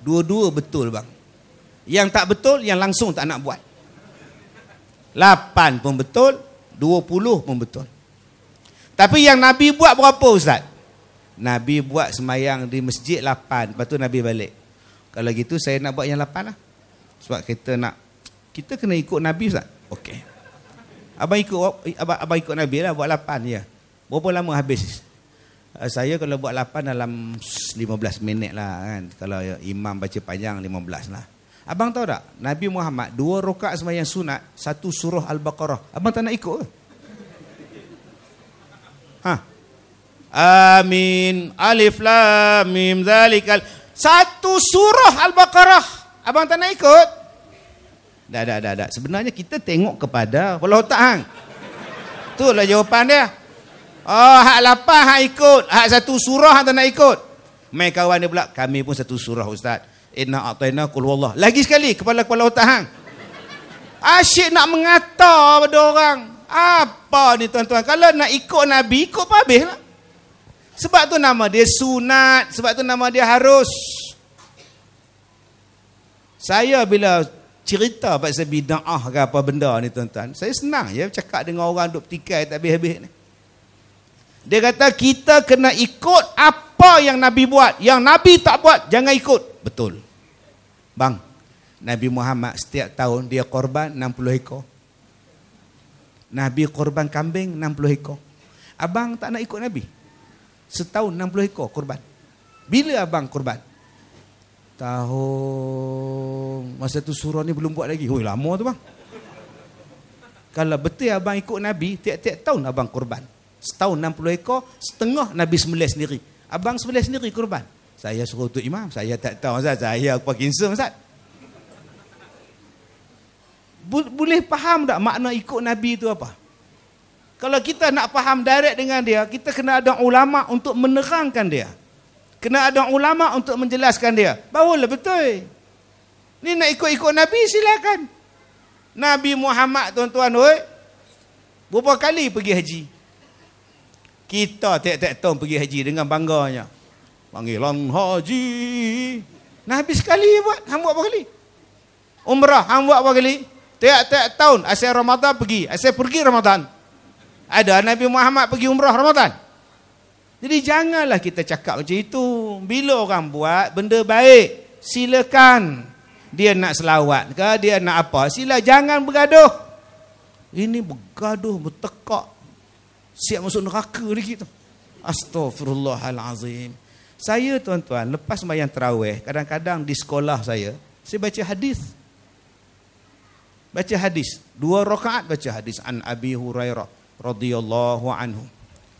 Dua-dua betul bang. Yang tak betul, yang langsung tak nak buat. 8 pun betul, 20 pun betul. Tapi yang Nabi buat berapa Ustaz? Nabi buat semayang di masjid 8 Lepas tu Nabi balik Kalau gitu saya nak buat yang 8 lah Sebab kita nak Kita kena ikut Nabi Ustaz Okey Abang ikut abang, abang ikut Nabi lah buat 8 ya. Berapa lama habis? Eh, saya kalau buat 8 dalam 15 minit lah kan Kalau imam baca panjang 15 lah Abang tahu tak? Nabi Muhammad dua rokat semayang sunat Satu surah Al-Baqarah Abang tak nak ikut ke? Ha. Amin. Alif lam mim zalikal. Satu surah Al-Baqarah. Abang tak nak ikut? Dah, dah, dah, dah. Sebenarnya kita tengok kepada Allah tak hang. Itulah jawapan dia. Oh, hak lapan hak ikut. Hak satu surah tak nak ikut. Mai kawan dia pula, kami pun satu surah ustaz. Inna ataina qul wallah. Lagi sekali kepala kepala otak hang. Asyik nak mengata pada orang. Apa ni tuan-tuan? Kalau nak ikut Nabi, ikut pun habis lah. Sebab tu nama dia sunat. Sebab tu nama dia harus. Saya bila cerita pasal bida'ah ke apa benda ni tuan-tuan. Saya senang ya cakap dengan orang duk petikai tak habis-habis ni. Dia kata kita kena ikut apa yang Nabi buat. Yang Nabi tak buat, jangan ikut. Betul. Bang, Nabi Muhammad setiap tahun dia korban 60 ekor. Nabi korban kambing 60 ekor. Abang tak nak ikut Nabi. Setahun 60 ekor korban. Bila abang korban? Tahun masa tu surau ni belum buat lagi. hui lama tu bang. Kalau betul abang ikut Nabi, tiap-tiap tahun abang korban. Setahun 60 ekor, setengah Nabi sembelih sendiri. Abang sembelih sendiri korban. Saya suruh tu imam, saya tak tahu Ustaz, saya Parkinson Ustaz boleh faham tak makna ikut Nabi itu apa? Kalau kita nak faham direct dengan dia, kita kena ada ulama untuk menerangkan dia. Kena ada ulama untuk menjelaskan dia. Barulah betul. Ni nak ikut-ikut Nabi silakan. Nabi Muhammad tuan-tuan oi. Berapa kali pergi haji? Kita tiap-tiap tahun pergi haji dengan bangganya. Panggilan haji. Nabi sekali buat, hang buat berapa kali? Umrah, hang buat berapa kali? Tiap-tiap tahun asal Ramadan pergi, asal pergi Ramadan. Ada Nabi Muhammad pergi umrah Ramadan. Jadi janganlah kita cakap macam itu. Bila orang buat benda baik, silakan. Dia nak selawat ke, dia nak apa? Sila jangan bergaduh. Ini bergaduh, bertekak. Siap masuk neraka lagi tu. Astaghfirullahalazim. Saya tuan-tuan, lepas sembahyang tarawih, kadang-kadang di sekolah saya, saya baca hadis baca hadis dua rakaat baca hadis an abi hurairah radhiyallahu anhu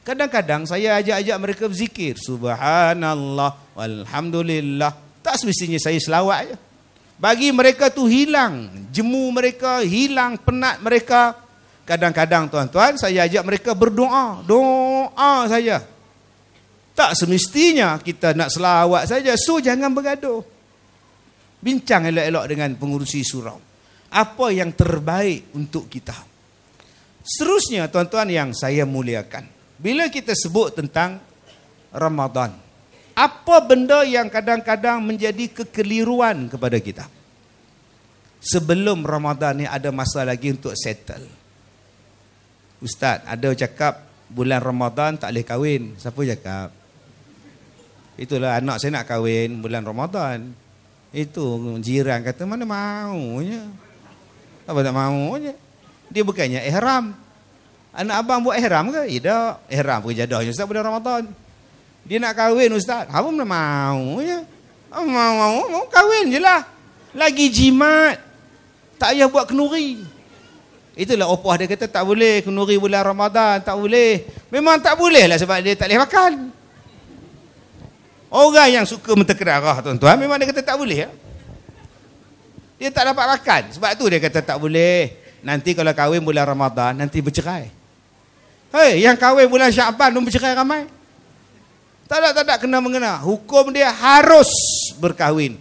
kadang-kadang saya ajak-ajak mereka berzikir subhanallah walhamdulillah tak semestinya saya selawat aja bagi mereka tu hilang jemu mereka hilang penat mereka kadang-kadang tuan-tuan saya ajak mereka berdoa doa saja tak semestinya kita nak selawat saja so jangan bergaduh bincang elok-elok dengan pengurusi surau apa yang terbaik untuk kita. Seterusnya tuan-tuan yang saya muliakan. Bila kita sebut tentang Ramadan. Apa benda yang kadang-kadang menjadi kekeliruan kepada kita? Sebelum Ramadan ni ada masa lagi untuk settle. Ustaz, ada cakap bulan Ramadan tak boleh kahwin. Siapa cakap? Itulah anak saya nak kahwin bulan Ramadan. Itu jiran kata mana maunya. Apa tak mahu je. Dia bukannya ihram. Anak abang buat ihram ke? Ya tak. Ihram pun jadahnya ustaz pada Ramadan. Dia nak kahwin ustaz. Apa pun mahu je. mau mau mahu kahwin je lah. Lagi jimat. Tak payah buat kenuri. Itulah opah dia kata tak boleh kenuri bulan Ramadan. Tak boleh. Memang tak boleh lah sebab dia tak boleh makan. Orang yang suka mentekerarah tuan-tuan memang dia kata tak boleh. Ya? Dia tak dapat makan. Sebab tu dia kata tak boleh. Nanti kalau kahwin bulan Ramadan, nanti bercerai. Hei, yang kahwin bulan Syakban, pun bercerai ramai. Tak ada, tak ada kena mengena. Hukum dia harus berkahwin.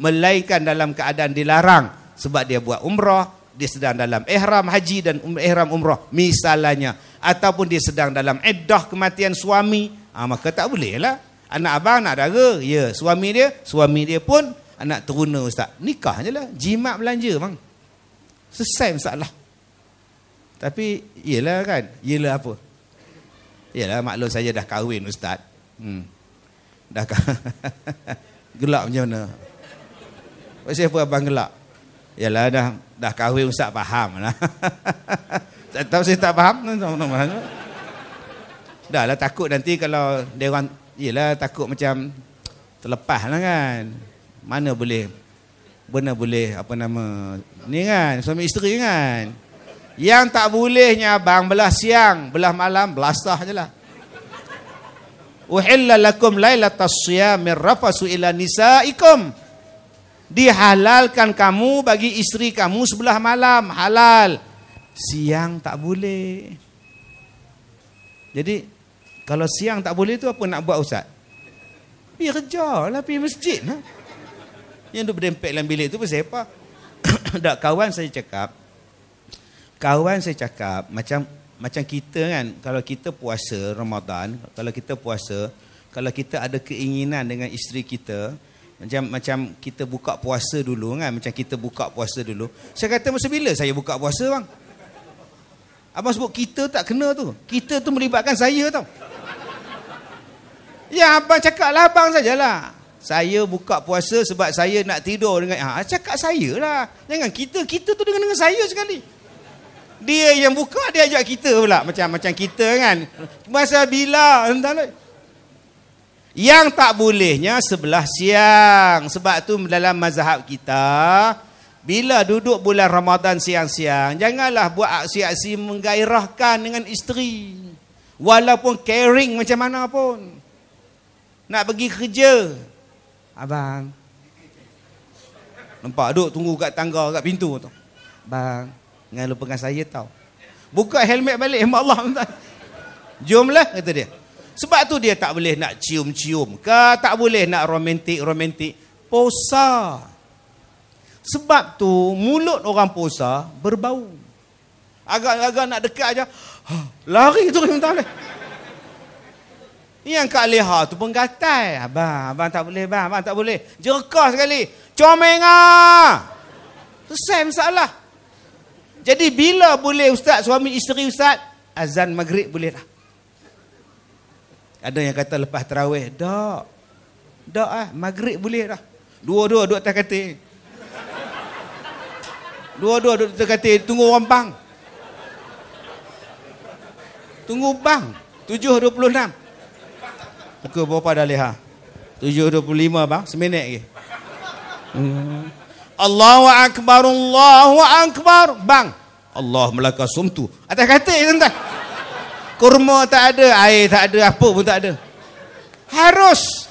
Melainkan dalam keadaan dilarang. Sebab dia buat umrah, dia sedang dalam ihram haji dan um-, ihram umrah. Misalnya. Ataupun dia sedang dalam iddah kematian suami. Ha, maka tak boleh lah. Anak abang, anak dara. Ya, suami dia, suami dia pun anak teruna ustaz nikah je lah jimat belanja bang selesai masalah tapi iyalah kan iyalah apa iyalah maklum saya dah kahwin ustaz hmm. dah kahwin gelap macam mana Maksudnya apa abang gelak? Iyalah dah dah kahwin ustaz faham lah. tak tahu saya tak faham. Kan, dah lah takut nanti kalau dia orang yalah takut macam terlepas lah kan mana boleh mana boleh apa nama ni kan suami isteri kan yang tak bolehnya abang belah siang belah malam belasah je lah uhilla lakum lailatas siyamir rafasu ila nisaikum dihalalkan kamu bagi isteri kamu sebelah malam halal siang tak boleh jadi kalau siang tak boleh tu apa nak buat ustaz pergi kerja lah pergi masjid lah yang duduk berdempet dalam bilik tu pun siapa? tak kawan saya cakap. Kawan saya cakap macam macam kita kan kalau kita puasa Ramadan, kalau kita puasa, kalau kita ada keinginan dengan isteri kita, macam macam kita buka puasa dulu kan macam kita buka puasa dulu saya kata masa bila saya buka puasa bang abang sebut kita tak kena tu kita tu melibatkan saya tau ya abang cakap lah abang sajalah saya buka puasa sebab saya nak tidur dengan ha cakap saya lah jangan kita kita tu dengan dengan saya sekali dia yang buka dia ajak kita pula macam macam kita kan masa bila entahlah yang tak bolehnya sebelah siang sebab tu dalam mazhab kita bila duduk bulan Ramadan siang-siang janganlah buat aksi-aksi menggairahkan dengan isteri walaupun caring macam mana pun nak pergi kerja Abang. Nampak duk tunggu kat tangga kat pintu tu. Bang, jangan lupakan saya tau. Buka helmet balik hamba Allah. Jomlah kata dia. Sebab tu dia tak boleh nak cium-cium ke tak boleh nak romantik-romantik. Posa. Sebab tu mulut orang posa berbau. Agak-agak nak dekat aja. Lari tu minta Allah. Yang Kak Leha tu pun gatal. Abang, abang tak boleh, abang, abang tak boleh. Jerka sekali. Comeng ah. Selesai masalah. Jadi bila boleh ustaz suami isteri ustaz azan maghrib boleh lah. Ada yang kata lepas tarawih, dak. Dak ah, maghrib boleh dah. Dua-dua duduk atas katil. Dua-dua duduk atas katil tunggu orang bang. Tunggu bang. 7.26. Muka berapa dah leha? 7.25 bang, seminit lagi. Hmm. Allahu Akbar, Allahu Akbar. Bang, Allah melaka sumtu. Atas kata itu tuan Kurma tak ada, air tak ada, apa pun tak ada. Harus.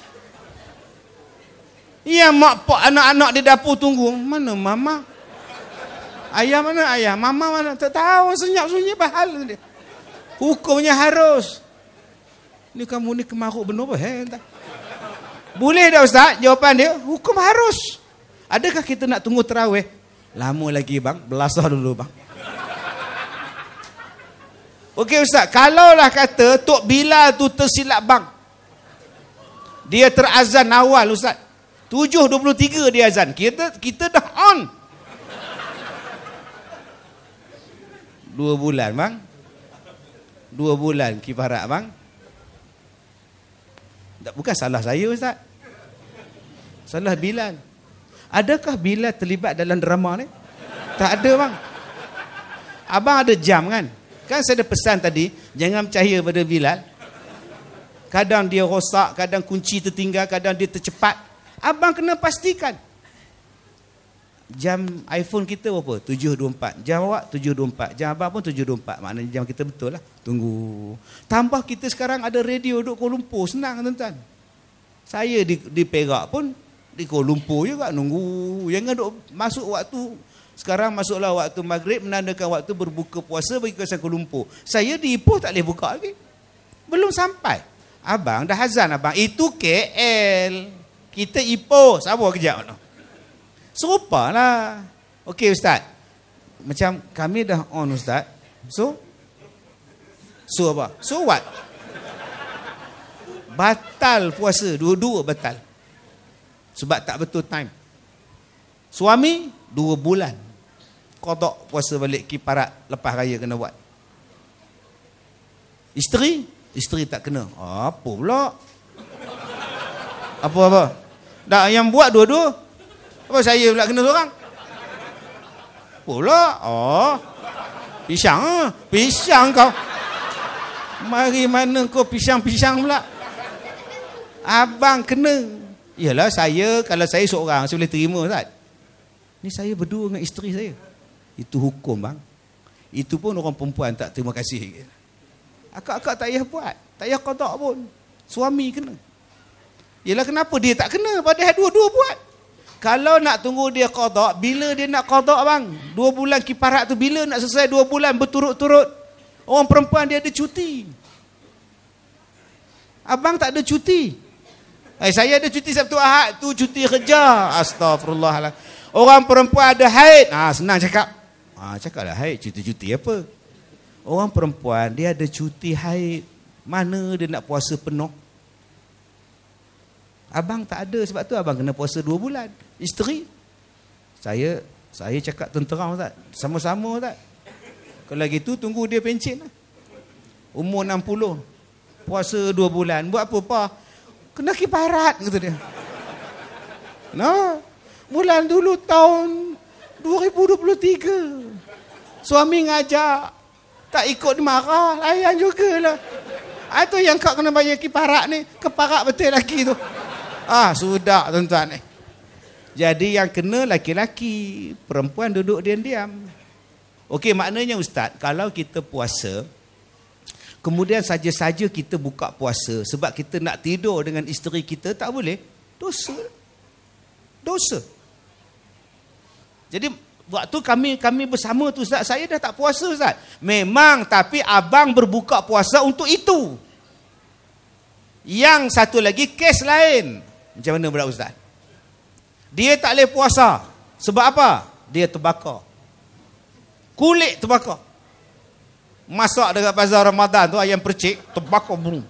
Ya mak pak anak-anak di dapur tunggu. Mana mama? Ayah mana ayah? Mama mana? Tak tahu senyap-senyap bahal dia. Hukumnya harus. Ini kamu ni kemaruk benar apa? Eh? Boleh tak Ustaz? Jawapan dia, hukum harus. Adakah kita nak tunggu terawih? Lama lagi bang, belasah dulu bang. Okey Ustaz, kalaulah kata Tok Bilal tu tersilap bang. Dia terazan awal Ustaz. 7.23 dia azan. Kita kita dah on. Dua bulan bang. Dua bulan kifarat bang. Tak bukan salah saya ustaz salah Bilal adakah Bilal terlibat dalam drama ni tak ada bang abang ada jam kan kan saya ada pesan tadi jangan percaya pada Bilal kadang dia rosak kadang kunci tertinggal kadang dia tercepat abang kena pastikan jam iPhone kita berapa? 7.24. Jam awak 7.24. Jam abang pun 7.24. Maknanya jam kita betul lah. Tunggu. Tambah kita sekarang ada radio duduk Kuala Lumpur. Senang tuan-tuan. Saya di, di Perak pun di Kuala Lumpur juga nunggu. Yang ada masuk waktu. Sekarang masuklah waktu maghrib menandakan waktu berbuka puasa bagi kawasan Kuala Lumpur. Saya di Ipoh tak boleh buka lagi. Belum sampai. Abang dah hazan abang. Itu KL. Kita Ipoh. Sabar kejap. Abang. Serupa lah. Okey Ustaz. Macam kami dah on Ustaz. So? So apa? So what? Batal puasa. Dua-dua batal. Sebab tak betul time. Suami, dua bulan. Kodok puasa balik kiparat lepas raya kena buat. Isteri, isteri tak kena. Apa pula? Apa-apa? Dah yang buat dua-dua, apa saya pula kena seorang? Pula. Oh. Pisang. Eh? Pisang kau. Mari mana kau pisang-pisang pula. Abang kena. Yalah saya, kalau saya seorang, saya boleh terima Ustaz. Ni saya berdua dengan isteri saya. Itu hukum bang. Itu pun orang perempuan tak terima kasih. Akak-akak tak payah buat. Tak payah kodok pun. Suami kena. Yalah kenapa dia tak kena? Padahal dua-dua buat. Kalau nak tunggu dia kodok, bila dia nak kodok bang? Dua bulan kiparat tu, bila nak selesai dua bulan berturut-turut? Orang perempuan dia ada cuti. Abang tak ada cuti. Eh, saya ada cuti Sabtu Ahad, tu cuti kerja. Astagfirullahaladzim. Orang perempuan ada haid. Ah, senang cakap. Cakap ah, cakaplah haid, cuti-cuti apa? Orang perempuan dia ada cuti haid. Mana dia nak puasa penuh? Abang tak ada sebab tu abang kena puasa dua bulan. Isteri. Saya saya cakap tentera Ustaz. Sama-sama Ustaz. Kalau gitu tunggu dia pencin lah. Umur 60. Puasa dua bulan. Buat apa pa? Kena kiparat kata dia. No. Bulan dulu tahun 2023. Suami ngajak. Tak ikut dia marah. Layan jugalah. Itu yang kau kena bayar kiparat ni. Keparat betul lagi tu. Ah, sudah tuan-tuan ni. Eh. Jadi yang kena laki-laki, perempuan duduk diam-diam. Okey, maknanya ustaz, kalau kita puasa, kemudian saja-saja kita buka puasa sebab kita nak tidur dengan isteri kita, tak boleh. Dosa. Dosa. Jadi waktu kami kami bersama tu ustaz, saya dah tak puasa ustaz. Memang tapi abang berbuka puasa untuk itu. Yang satu lagi kes lain. Macam mana pula ustaz? Dia tak boleh puasa. Sebab apa? Dia terbakar. Kulit terbakar. Masak dekat pasar Ramadan tu ayam percik terbakar bunuh.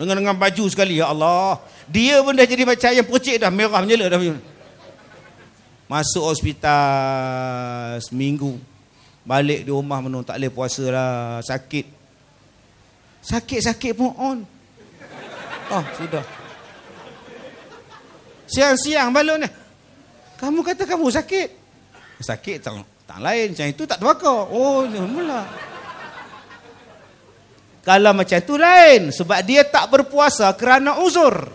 Dengan dengan baju sekali ya Allah. Dia pun dah jadi macam ayam percik dah merah menyala dah. Masuk hospital seminggu. Balik di rumah menung tak boleh puasa Sakit. Sakit-sakit pun on. Ah, oh, sudah. Siang-siang balut ni. Kamu kata kamu sakit. Sakit tang, tang lain. Macam itu tak terbakar. Oh, ni mula. Kalau macam itu lain. Sebab dia tak berpuasa kerana uzur.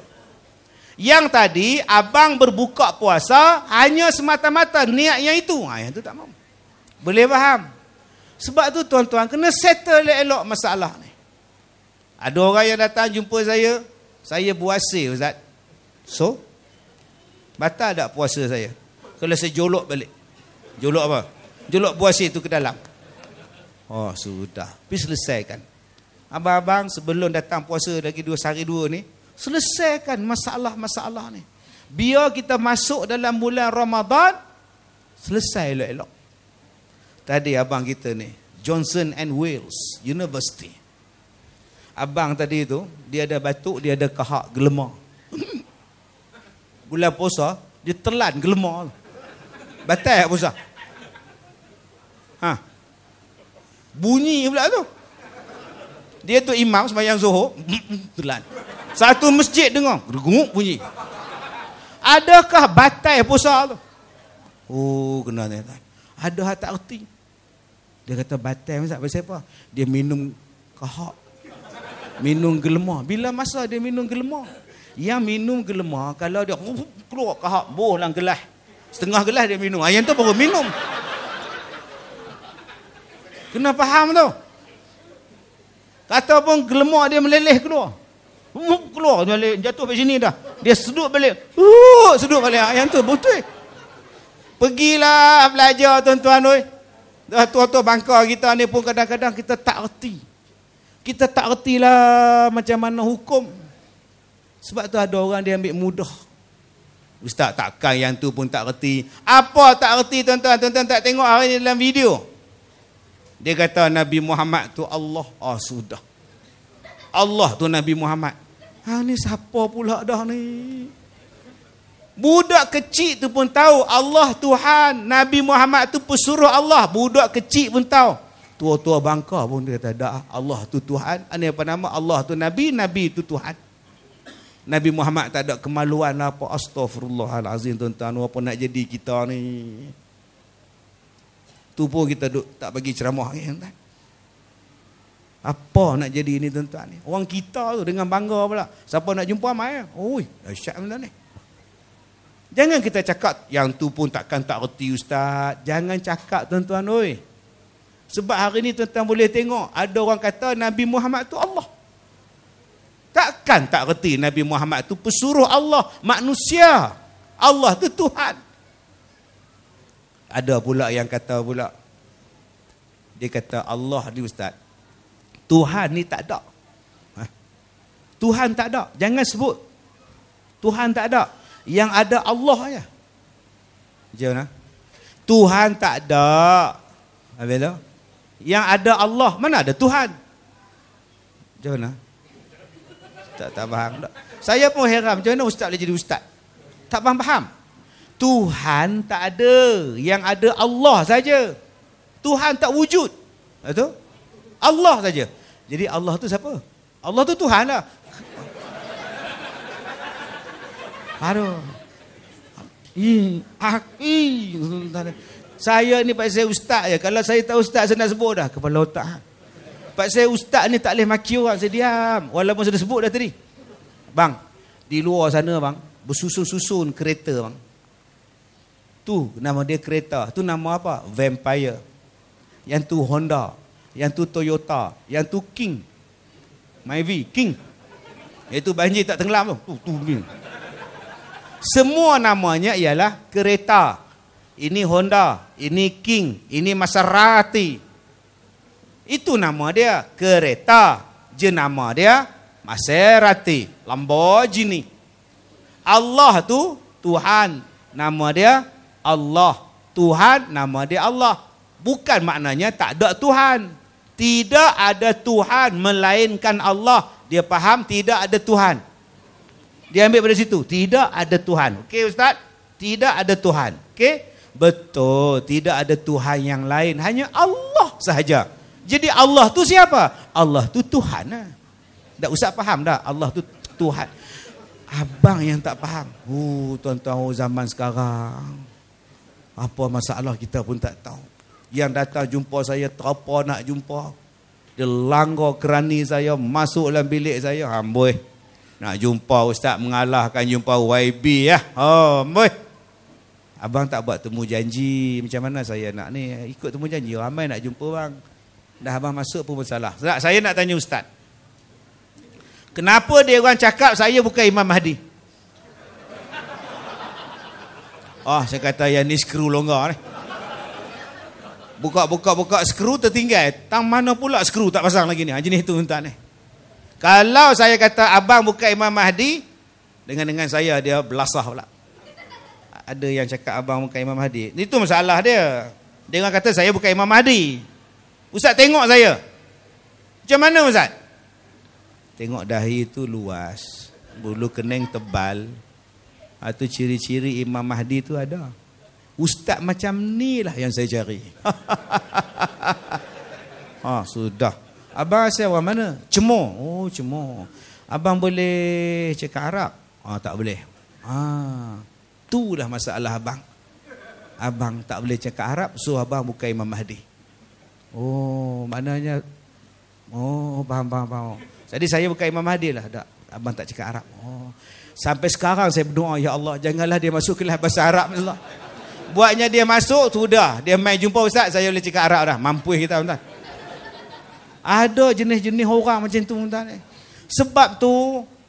Yang tadi, abang berbuka puasa hanya semata-mata niatnya itu. Ha, yang itu tak mahu. Boleh faham? Sebab tu tuan-tuan kena settle elok-elok masalah ni. Ada orang yang datang jumpa saya. Saya buasa, Ustaz. So, Batal tak puasa saya? Kalau saya jolok balik. Jolok apa? Jolok puasa itu ke dalam. Oh, sudah. Tapi selesaikan. Abang-abang sebelum datang puasa lagi dua hari dua ni, selesaikan masalah-masalah ni. Biar kita masuk dalam bulan Ramadan, selesai elok-elok. Tadi abang kita ni, Johnson and Wales University. Abang tadi tu, dia ada batuk, dia ada kahak, gelemah. bulan puasa dia telan gelemar batal ya puasa ha bunyi pula tu dia tu imam sembahyang zuhur telan satu masjid dengar gerunguk bunyi adakah batal ya puasa tu oh kena ni ada hak tak erti dia kata batal masa pasal apa dia minum kahak minum gelemah bila masa dia minum gelemah yang minum gelemah kalau dia uh, keluar kahak boh dalam gelas. Setengah gelas dia minum. Ayam tu baru minum. Kena faham tu. Kata pun gelemah dia meleleh keluar. Uh, keluar balik, jatuh kat sini dah. Dia sedut balik. Uh, sedut balik ayam tu betul. Pergilah belajar tuan-tuan oi. Tuan-tuan bangka kita ni pun kadang-kadang kita tak erti. Kita tak erti lah macam mana hukum. Sebab tu ada orang dia ambil mudah. Ustaz takkan yang tu pun tak reti. Apa tak reti tuan-tuan? Tuan-tuan tak tengok hari ni dalam video. Dia kata Nabi Muhammad tu Allah. Oh sudah. Allah tu Nabi Muhammad. Ha ni siapa pula dah ni? Budak kecil tu pun tahu Allah Tuhan. Nabi Muhammad tu pesuruh Allah. Budak kecil pun tahu. Tua-tua bangka pun dia kata dah Allah tu Tuhan. Ani ah, apa nama? Allah tu Nabi, Nabi tu Tuhan. Nabi Muhammad tak ada kemaluan lah. apa astagfirullahalazim tuan-tuan apa nak jadi kita ni tu pun kita duk, tak bagi ceramah ni ya, tuan apa nak jadi ni tuan-tuan ni orang kita tu dengan bangga pula siapa nak jumpa mai oi dahsyat benda ni jangan kita cakap yang tu pun takkan tak reti ustaz jangan cakap tuan-tuan oi sebab hari ni tuan-tuan boleh tengok ada orang kata Nabi Muhammad tu Allah Takkan tak reti Nabi Muhammad tu pesuruh Allah, manusia. Allah tu Tuhan. Ada pula yang kata pula. Dia kata Allah ni ustaz. Tuhan ni tak ada. Ha? Tuhan tak ada. Jangan sebut. Tuhan tak ada. Yang ada Allah aja. Macam mana? Tuhan tak ada. Apa Yang ada Allah. Mana ada Tuhan? Macam mana? Ha? tak, tak faham tak. Saya pun heran macam mana ustaz boleh jadi ustaz. Tak faham-faham. Tuhan tak ada. Yang ada Allah saja. Tuhan tak wujud. Itu? Allah saja. Jadi Allah tu siapa? Allah tu Tuhan lah. Aduh. Saya ni pasal saya ustaz je. Kalau saya tak ustaz, saya nak sebut dah. Kepala otak. Sebab saya ustaz ni tak boleh maki orang Saya diam Walaupun saya dah sebut dah tadi Bang Di luar sana bang Bersusun-susun kereta bang Tu nama dia kereta Tu nama apa? Vampire Yang tu Honda Yang tu Toyota Yang tu King Myvi King Itu banjir tak tenggelam tu Tu ni semua namanya ialah kereta. Ini Honda, ini King, ini Maserati. Itu nama dia kereta. je nama dia Maserati, Lamborghini. Allah tu Tuhan. Nama dia Allah. Tuhan nama dia Allah. Bukan maknanya tak ada Tuhan. Tidak ada Tuhan melainkan Allah. Dia faham tidak ada Tuhan. Dia ambil pada situ. Tidak ada Tuhan. Okey Ustaz? Tidak ada Tuhan. Okey? Betul. Tidak ada Tuhan yang lain. Hanya Allah sahaja. Jadi Allah tu siapa? Allah tu Tuhan lah. Eh. Tak usah faham dah. Allah tu Tuhan. Abang yang tak faham. Oh, tuan-tuan oh, zaman sekarang. Apa masalah kita pun tak tahu. Yang datang jumpa saya, terapa nak jumpa. Dia langgar kerani saya, masuk dalam bilik saya. Ha, amboi. Nak jumpa ustaz mengalahkan jumpa YB ya. Ha, amboi. Abang tak buat temu janji. Macam mana saya nak ni? Ikut temu janji. Ramai nak jumpa bang. Dah abang masuk pun bersalah. Sebab saya nak tanya ustaz. Kenapa dia orang cakap saya bukan Imam Mahdi? Ah, saya kata yang ni skru longgar ni. Buka-buka-buka skru tertinggal. Tang mana pula skru tak pasang lagi ni. Ah, jenis tu entah ni. Kalau saya kata abang bukan Imam Mahdi, dengan dengan saya dia belasah pula. Ada yang cakap abang bukan Imam Mahdi. Itu masalah dia. Dia orang kata saya bukan Imam Mahdi. Ustaz tengok saya. Macam mana Ustaz? Tengok dahi itu luas. Bulu kening tebal. Atau ha, ciri-ciri Imam Mahdi itu ada. Ustaz macam ni lah yang saya cari. ha, sudah. Abang saya orang mana? Cemo. Oh, cemo. Abang boleh cakap Arab? Ah, tak boleh. Ah, ha, itulah masalah abang. Abang tak boleh cakap Arab, so abang bukan Imam Mahdi. Oh, maknanya Oh, faham, faham, faham. Jadi saya bukan Imam Mahdi lah. Tak, abang tak cakap Arab. Oh. Sampai sekarang saya berdoa, Ya Allah, janganlah dia masuk kelas bahasa Arab. Allah. Buatnya dia masuk, sudah. Dia main jumpa Ustaz, saya boleh cakap Arab dah. Mampu kita, Ustaz. Ada jenis-jenis orang macam tu, Ustaz. Sebab tu,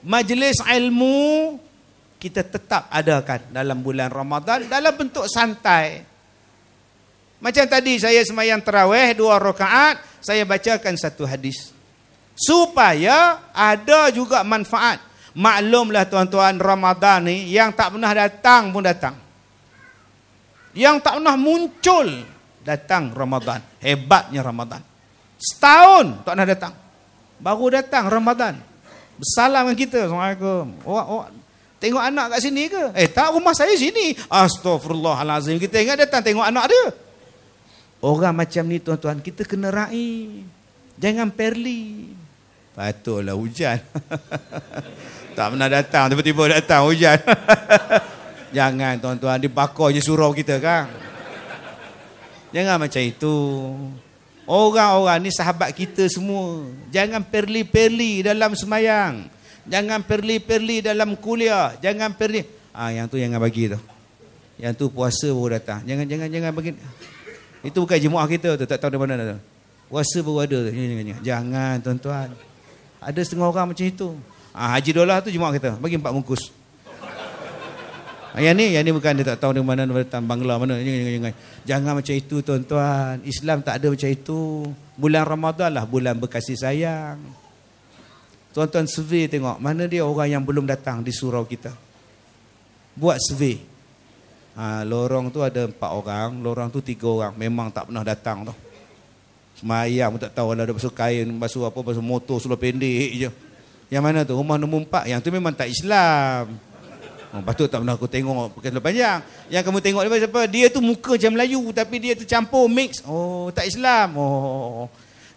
majlis ilmu, kita tetap adakan dalam bulan Ramadan, dalam bentuk santai. Macam tadi saya semayang terawih dua rakaat, saya bacakan satu hadis. Supaya ada juga manfaat. Maklumlah tuan-tuan Ramadhan ni yang tak pernah datang pun datang. Yang tak pernah muncul datang Ramadhan. Hebatnya Ramadhan. Setahun tak pernah datang. Baru datang Ramadhan. Salam dengan kita. Assalamualaikum. Oh, oh. Tengok anak kat sini ke? Eh tak rumah saya sini. Astaghfirullahalazim. Kita ingat datang tengok anak dia. Orang macam ni tuan-tuan Kita kena raih Jangan perli Patutlah hujan Tak pernah datang Tiba-tiba datang hujan Jangan tuan-tuan Dibakar je surau kita kan Jangan macam itu Orang-orang ni sahabat kita semua Jangan perli-perli dalam semayang Jangan perli-perli dalam kuliah Jangan perli Ah ha, Yang tu jangan bagi tu Yang tu puasa baru datang Jangan-jangan jangan bagi itu bukan jemaah kita tu, tak tahu di mana tu. Kuasa baru ada. Jangan tuan-tuan. Ada setengah orang macam itu. Ah, Haji Dolah tu jemaah kita, bagi empat bungkus. Ah, yang ni, yang ni bukan dia tak tahu di mana, dari Bangla mana. Jangan, jangan. jangan macam itu tuan-tuan. Islam tak ada macam itu. Bulan Ramadan lah bulan berkasih sayang. Tuan-tuan survey tengok, mana dia orang yang belum datang di surau kita. Buat survey ha, lorong tu ada empat orang, lorong tu tiga orang. Memang tak pernah datang tu. Semayang pun tak tahu lah ada basuh kain, basuh apa, basuh motor, seluruh pendek je. Yang mana tu? Rumah nombor empat. Yang tu memang tak Islam. Oh, tu tak pernah aku tengok pakai seluruh panjang. Yang kamu tengok dia apa Dia tu muka macam Melayu tapi dia tu campur mix. Oh, tak Islam. Oh.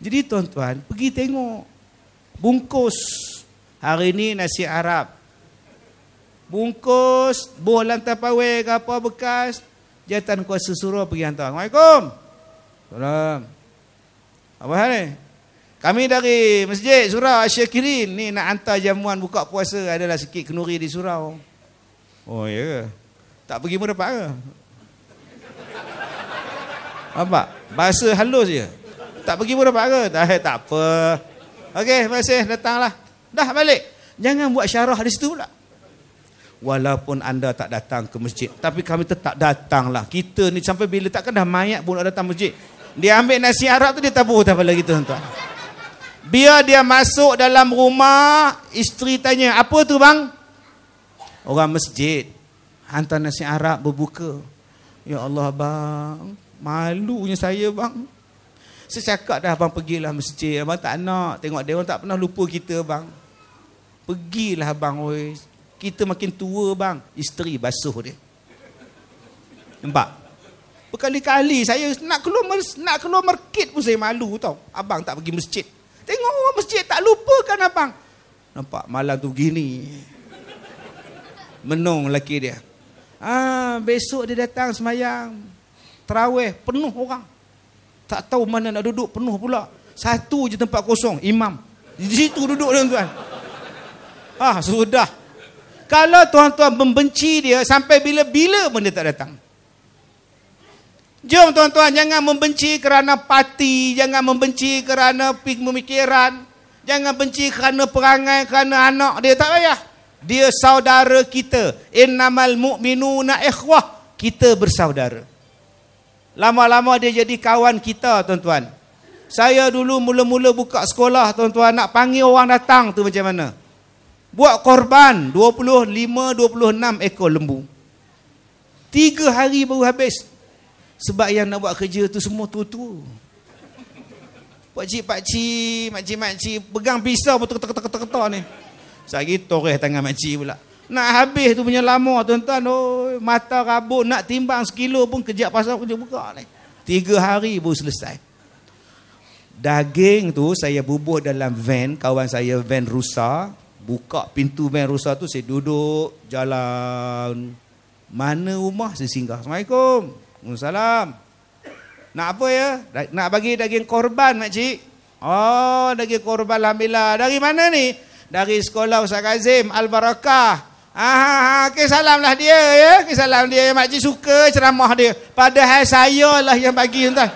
Jadi tuan-tuan, pergi tengok. Bungkus. Hari ni nasi Arab bungkus buah lantai pawe ke apa bekas jantan kuasa suruh pergi hantar Assalamualaikum Salam apa hal ni kami dari masjid surau Asyikirin. ni nak hantar jamuan buka puasa adalah sikit kenuri di surau oh ya ke tak pergi pun dapat ke apa bahasa halus je tak pergi pun dapat ke tak, tak apa Okey, masih datanglah dah balik jangan buat syarah di situ pula walaupun anda tak datang ke masjid tapi kami tetap datanglah kita ni sampai bila takkan dah mayat pun nak datang masjid dia ambil nasi Arab tu dia tabuh tak apalah kita tuan biar dia masuk dalam rumah isteri tanya apa tu bang orang masjid hantar nasi Arab berbuka ya Allah bang malunya saya bang saya cakap dah abang pergilah masjid abang tak nak tengok dia orang tak pernah lupa kita bang Pergilah abang oi kita makin tua bang isteri basuh dia nampak berkali-kali saya nak keluar nak keluar market pun saya malu tau abang tak pergi masjid tengok masjid tak lupakan abang nampak malam tu gini menung lelaki dia Ah, besok dia datang semayang Terawih penuh orang Tak tahu mana nak duduk penuh pula Satu je tempat kosong imam Di situ duduk tuan-tuan Ah sudah kalau tuan-tuan membenci dia sampai bila-bila pun dia tak datang Jom tuan-tuan jangan membenci kerana parti, jangan membenci kerana pemikiran, jangan benci kerana perangai, kerana anak dia tak payah. Dia saudara kita. Innamal mu'minuna ikhwah. Kita bersaudara. Lama-lama dia jadi kawan kita tuan-tuan. Saya dulu mula-mula buka sekolah tuan-tuan nak panggil orang datang tu macam mana? Buat korban 25-26 ekor lembu Tiga hari baru habis Sebab yang nak buat kerja tu semua tua-tua Pakcik-pakcik, makcik-makcik Pegang pisau pun ketak-ketak-ketak ni Sehari toreh tangan makcik pula Nak habis tu punya lama tuan-tuan oh, Mata rabut nak timbang sekilo pun Kejap pasal kerja buka ni Tiga hari baru selesai Daging tu saya bubuh dalam van Kawan saya van rusak Buka pintu van rosak tu, saya duduk jalan. Mana rumah saya singgah. Assalamualaikum. Waalaikumsalam. Nak apa ya? Nak bagi daging korban makcik? Oh, daging korban Alhamdulillah. Dari mana ni? Dari sekolah Ustaz Kazim, Al-Barakah. Ah, okay, salamlah dia ya. Okay, salam dia. Cik suka ceramah dia. Padahal saya lah yang bagi. Entah.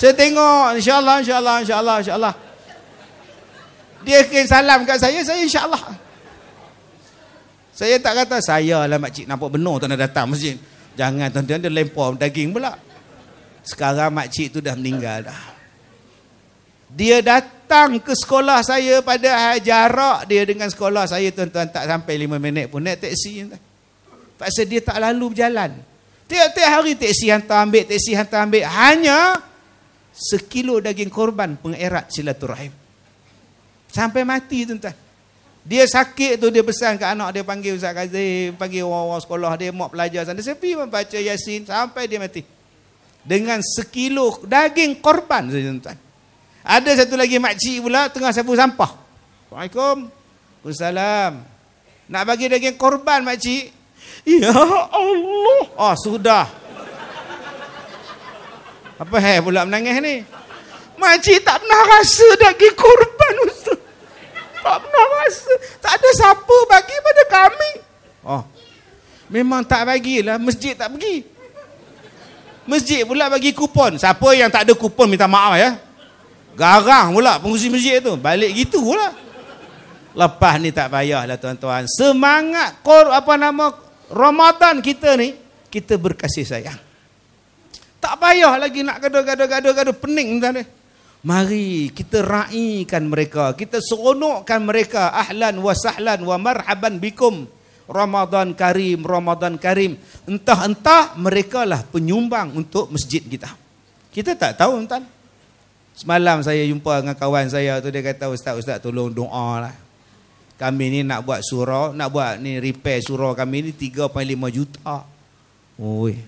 Saya tengok. InsyaAllah, insyaAllah, insyaAllah, insyaAllah. Dia kirim salam kat saya, saya insyaAllah. Saya tak kata, saya lah makcik nampak benar tuan datang masjid. Jangan tuan-tuan, dia lempar daging pula. Sekarang makcik tu dah meninggal dah. Dia datang ke sekolah saya pada jarak dia dengan sekolah saya tuan-tuan tak sampai lima minit pun naik teksi. Paksa dia tak lalu berjalan. Tiap-tiap hari teksi hantar ambil, teksi hantar ambil. Hanya sekilo daging korban pengerat silaturahim. Sampai mati tuan-tuan. Dia sakit tu dia pesan ke anak dia panggil Ustaz Kazim, panggil orang-orang sekolah dia, mak pelajar sana. Dia sepi membaca Yasin sampai dia mati. Dengan sekilo daging korban tuan-tuan. Ada satu lagi makcik pula tengah sapu sampah. Assalamualaikum. Assalam. Nak bagi daging korban makcik? Ya Allah. Oh sudah. Apa hal pula menangis ni? Makcik tak pernah rasa daging korban tak pernah rasa. Tak ada siapa bagi pada kami. Oh. Memang tak bagilah. Masjid tak pergi. Masjid pula bagi kupon. Siapa yang tak ada kupon minta maaf ya. Garang pula pengurusi masjid tu. Balik gitu pula. Lepas ni tak payah lah tuan-tuan. Semangat kor apa nama Ramadan kita ni. Kita berkasih sayang. Tak payah lagi nak gaduh-gaduh-gaduh-gaduh pening tuan-tuan. Mari kita raikan mereka, kita seronokkan mereka. Ahlan wa sahlan wa marhaban bikum. Ramadan Karim, Ramadan Karim. Entah-entah mereka lah penyumbang untuk masjid kita. Kita tak tahu tuan. Semalam saya jumpa dengan kawan saya tu dia kata ustaz ustaz tolong doa lah. Kami ni nak buat surau, nak buat ni repair surau kami ni 3.5 juta. Oi.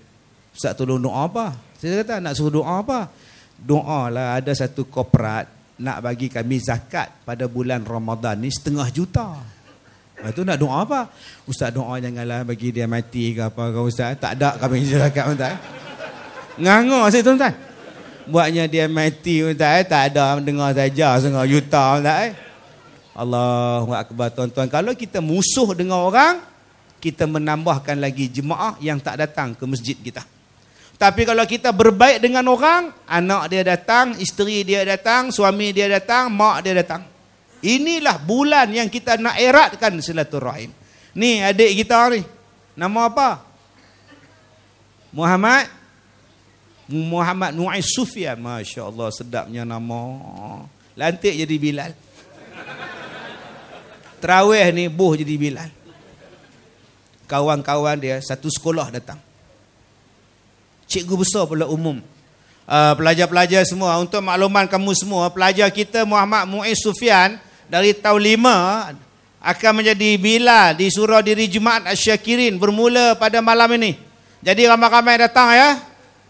Ustaz tolong doa apa? Saya kata nak suruh doa apa? doa lah ada satu korporat nak bagi kami zakat pada bulan Ramadan ni setengah juta. Lepas tu nak doa apa? Ustaz doa janganlah bagi dia mati ke apa ke Ustaz. Tak ada kami zakat pun tak. Nganga saya tuan tuan. Buatnya dia mati pun tak. Tak ada dengar saja setengah juta pun tak. Allahu Akbar tuan-tuan. Kalau kita musuh dengan orang, kita menambahkan lagi jemaah yang tak datang ke masjid kita. Tapi kalau kita berbaik dengan orang, anak dia datang, isteri dia datang, suami dia datang, mak dia datang. Inilah bulan yang kita nak eratkan silaturahim. Ni adik kita ni. Nama apa? Muhammad Muhammad nuai Sufyan. Masya-Allah sedapnya nama. Lantik jadi Bilal. Terawih ni buh jadi Bilal. Kawan-kawan dia satu sekolah datang cikgu besar pula umum ah, pelajar-pelajar uh, semua untuk makluman kamu semua pelajar kita Muhammad Muiz Sufian dari tahun 5 akan menjadi bila di surah diri Jumaat Asyakirin bermula pada malam ini jadi ramai-ramai datang ya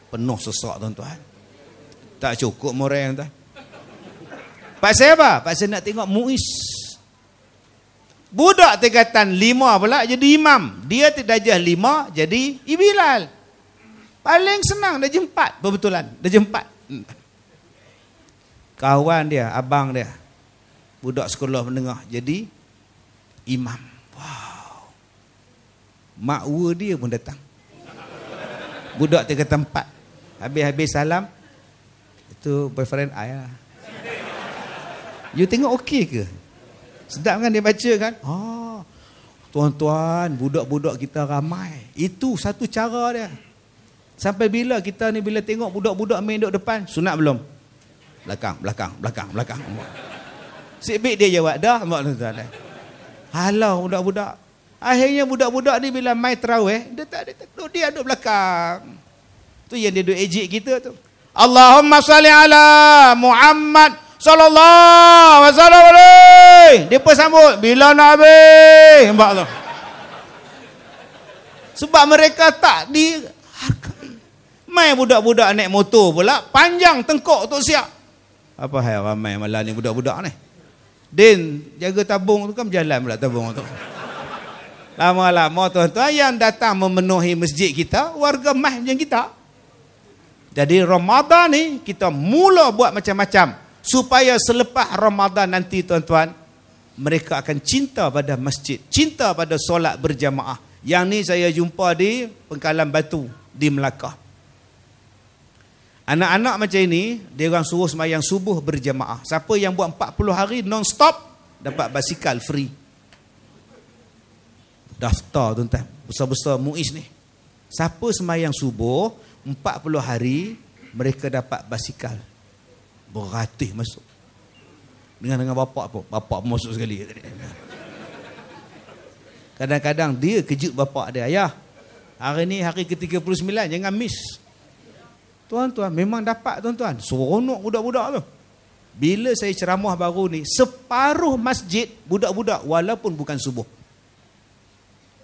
penuh sesak tuan-tuan tak cukup murah yang tuan Pak saya apa? Pak saya nak tengok Muiz budak tingkatan lima pula jadi imam dia tidak jah lima jadi ibilal Paling senang dia jempat kebetulan, Dia jempat Kawan dia Abang dia Budak sekolah menengah Jadi Imam Wow Makwa dia pun datang Budak tiga tempat Habis-habis salam Itu boyfriend I lah. You tengok okey ke? Sedap kan dia baca kan? Oh, tuan-tuan, budak-budak kita ramai. Itu satu cara dia. Sampai bila kita ni bila tengok budak-budak main duduk depan, sunat belum? Belakang, belakang, belakang, belakang. Sibik dia jawab, dah. Eh. Halau budak-budak. Akhirnya budak-budak ni bila main terawih, eh, dia tak ada tak dia duduk belakang. Tu yang dia duduk ejek kita tu. Allahumma salli ala Muhammad sallallahu alaihi wasallam. Dia pun sambut bila nak habis. Nampak tu. Sebab mereka tak di Mai budak-budak naik motor pula Panjang tengkok tu siap Apa hal ramai malam ni budak-budak ni Din jaga tabung tu kan berjalan pula tabung tu Lama-lama tuan-tuan yang datang memenuhi masjid kita Warga mah macam kita Jadi Ramadan ni kita mula buat macam-macam Supaya selepas Ramadan nanti tuan-tuan Mereka akan cinta pada masjid Cinta pada solat berjamaah Yang ni saya jumpa di Pengkalan Batu di Melaka. Anak-anak macam ini, dia orang suruh semayang subuh berjemaah. Siapa yang buat 40 hari non-stop, dapat basikal free. Daftar tuan-tuan. Besar-besar muiz ni. Siapa semayang subuh, 40 hari, mereka dapat basikal. Beratih masuk. Dengan dengan bapak pun. Bapak pun masuk sekali. Kadang-kadang dia kejut bapak dia. Ayah, hari ni hari ke-39, jangan miss. Tuan-tuan, memang dapat tuan-tuan. Seronok budak-budak tu. Bila saya ceramah baru ni, separuh masjid budak-budak walaupun bukan subuh.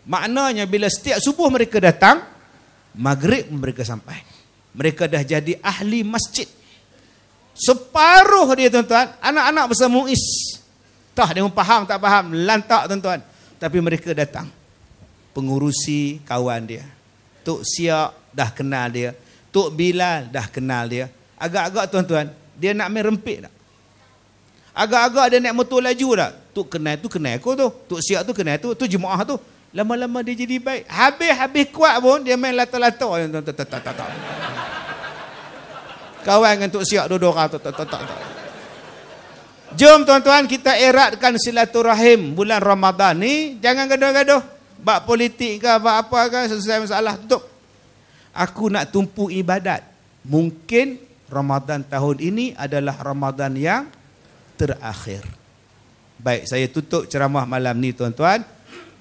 Maknanya bila setiap subuh mereka datang, maghrib mereka sampai. Mereka dah jadi ahli masjid. Separuh dia tuan-tuan, anak-anak besar Muiz. Tak dia faham, tak faham, lantak tuan-tuan. Tapi mereka datang. Pengurusi kawan dia. Tok Siak dah kenal dia. Tok Bilal dah kenal dia. Agak-agak tuan-tuan, dia nak main rempit tak? Agak-agak dia nak motor laju tak? Tok kenal tu kenal aku tu. Tok siap tu kenal tu. Tu jemaah tu. Lama-lama dia jadi baik. Habis-habis kuat pun dia main lata-lata. lato Kawan dengan Tok Siak dua-dua orang. Jom tuan-tuan kita eratkan silaturahim bulan Ramadan ni. Jangan gaduh-gaduh. Bak politik ke, bak apa ke, selesai masalah. Tutup aku nak tumpu ibadat. Mungkin Ramadan tahun ini adalah Ramadan yang terakhir. Baik, saya tutup ceramah malam ni tuan-tuan.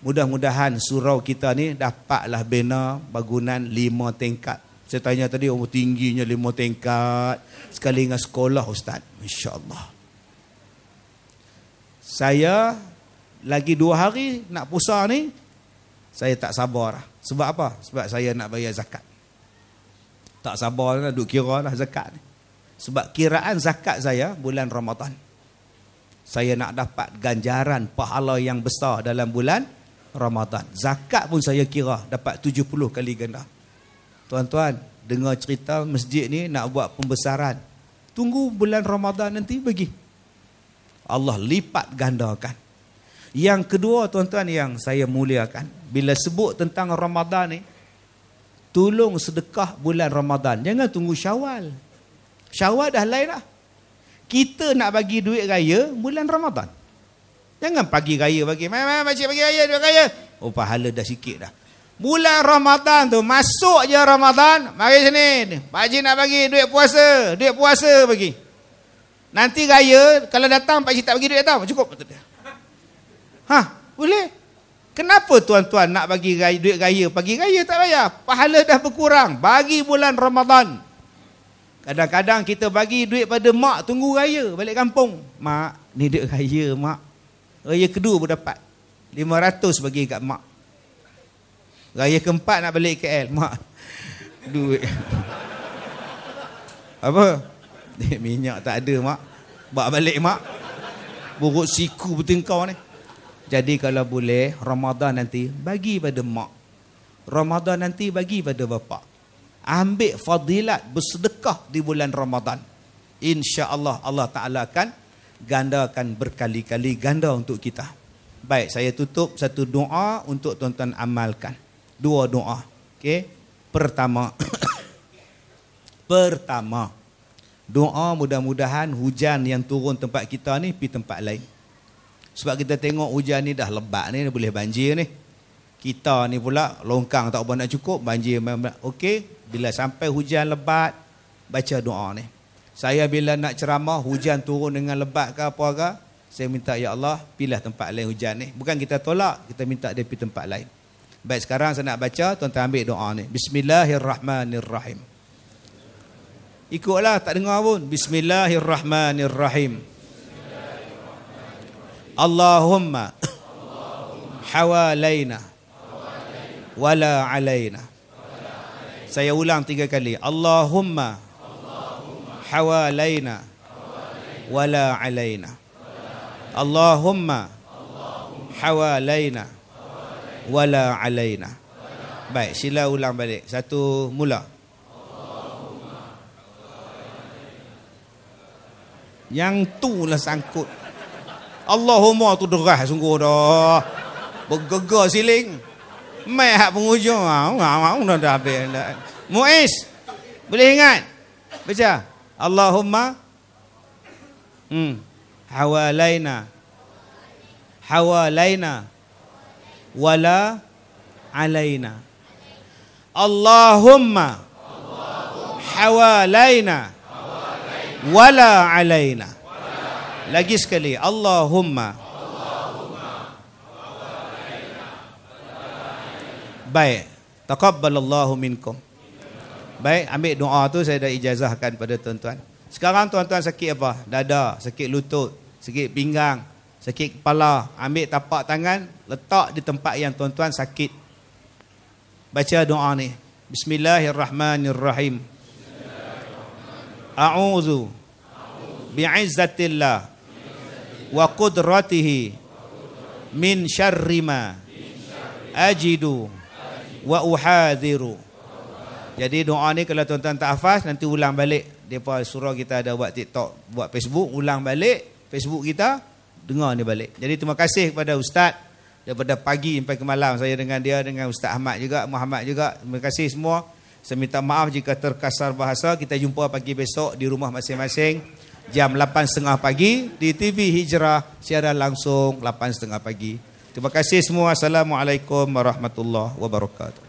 Mudah-mudahan surau kita ni dapatlah bina bangunan lima tingkat. Saya tanya tadi, oh tingginya lima tingkat. Sekali dengan sekolah Ustaz. InsyaAllah. Saya lagi dua hari nak pusar ni, saya tak sabar. Sebab apa? Sebab saya nak bayar zakat. Tak sabar lah, duk kira lah zakat ni. Sebab kiraan zakat saya bulan Ramadan. Saya nak dapat ganjaran pahala yang besar dalam bulan Ramadan. Zakat pun saya kira dapat 70 kali ganda. Tuan-tuan, dengar cerita masjid ni nak buat pembesaran. Tunggu bulan Ramadan nanti bagi. Allah lipat gandakan. Yang kedua tuan-tuan yang saya muliakan. Bila sebut tentang Ramadan ni, tolong sedekah bulan Ramadan. Jangan tunggu Syawal. Syawal dah lain lah. Kita nak bagi duit raya bulan Ramadan. Jangan pagi raya bagi. Mai mai macam pagi raya duit raya. Oh pahala dah sikit dah. Bulan Ramadan tu masuk je Ramadan, mari sini. Pakcik nak bagi duit puasa, duit puasa bagi. Nanti raya kalau datang pakcik tak bagi duit datang, cukup betul dia. Ha, boleh. Kenapa tuan-tuan nak bagi raya, duit raya? Pagi raya tak payah. Pahala dah berkurang. Bagi bulan Ramadan. Kadang-kadang kita bagi duit pada mak tunggu raya balik kampung. Mak, ni duit raya mak. Raya kedua pun dapat. 500 bagi kat mak. Raya keempat nak balik ke KL. Mak, duit. Apa? minyak tak ada mak. Bawa balik mak. Buruk siku bertengkau ni. Jadi kalau boleh Ramadan nanti bagi pada mak. Ramadan nanti bagi pada bapa. Ambil fadilat bersedekah di bulan Ramadan. Insya-Allah Allah Taala akan gandakan berkali-kali ganda untuk kita. Baik, saya tutup satu doa untuk tuan-tuan amalkan. Dua doa. okay? Pertama Pertama Doa mudah-mudahan hujan yang turun tempat kita ni pi tempat lain. Sebab kita tengok hujan ni dah lebat ni boleh banjir ni. Kita ni pula longkang tak apa nak cukup banjir okey bila sampai hujan lebat baca doa ni. Saya bila nak ceramah hujan turun dengan lebat ke apa ke saya minta ya Allah pilih tempat lain hujan ni. Bukan kita tolak kita minta dia pergi tempat lain. Baik sekarang saya nak baca tuan-tuan ambil doa ni. Bismillahirrahmanirrahim. Ikutlah tak dengar pun. Bismillahirrahmanirrahim. Allahumma hawalaina wala alaina saya ulang tiga kali Allahumma hawalaina wala alaina Allahumma hawalaina wala alaina baik sila ulang balik satu mula yang tu lah sangkut Allahumma tu derah sungguh dah. Bergegar siling. Mai hak penghujung. Ah, Ngau dah dah habis. Muiz. Boleh ingat? Baca. Allahumma Hmm. Hawalaina. Hawalaina. Wala alaina. Allahumma Allahumma hawalaina. Hawalaina. Wala alaina. Lagi sekali Allahumma Baik Taqabbalallahu minkum Baik ambil doa tu saya dah ijazahkan pada tuan-tuan Sekarang tuan-tuan sakit apa? Dada, sakit lutut, sakit pinggang Sakit kepala Ambil tapak tangan Letak di tempat yang tuan-tuan sakit Baca doa ni Bismillahirrahmanirrahim A'udhu Bi'izzatillah wa qudratihi min syarri ma ajidu wa uhadziru jadi doa ni kalau tuan-tuan tak hafaz nanti ulang balik depa surah kita ada buat TikTok buat Facebook ulang balik Facebook kita dengar ni balik jadi terima kasih kepada ustaz daripada pagi sampai ke malam saya dengan dia dengan ustaz Ahmad juga Muhammad juga terima kasih semua saya minta maaf jika terkasar bahasa kita jumpa pagi besok di rumah masing-masing jam 8.30 pagi di TV Hijrah siaran langsung 8.30 pagi. Terima kasih semua. Assalamualaikum warahmatullahi wabarakatuh.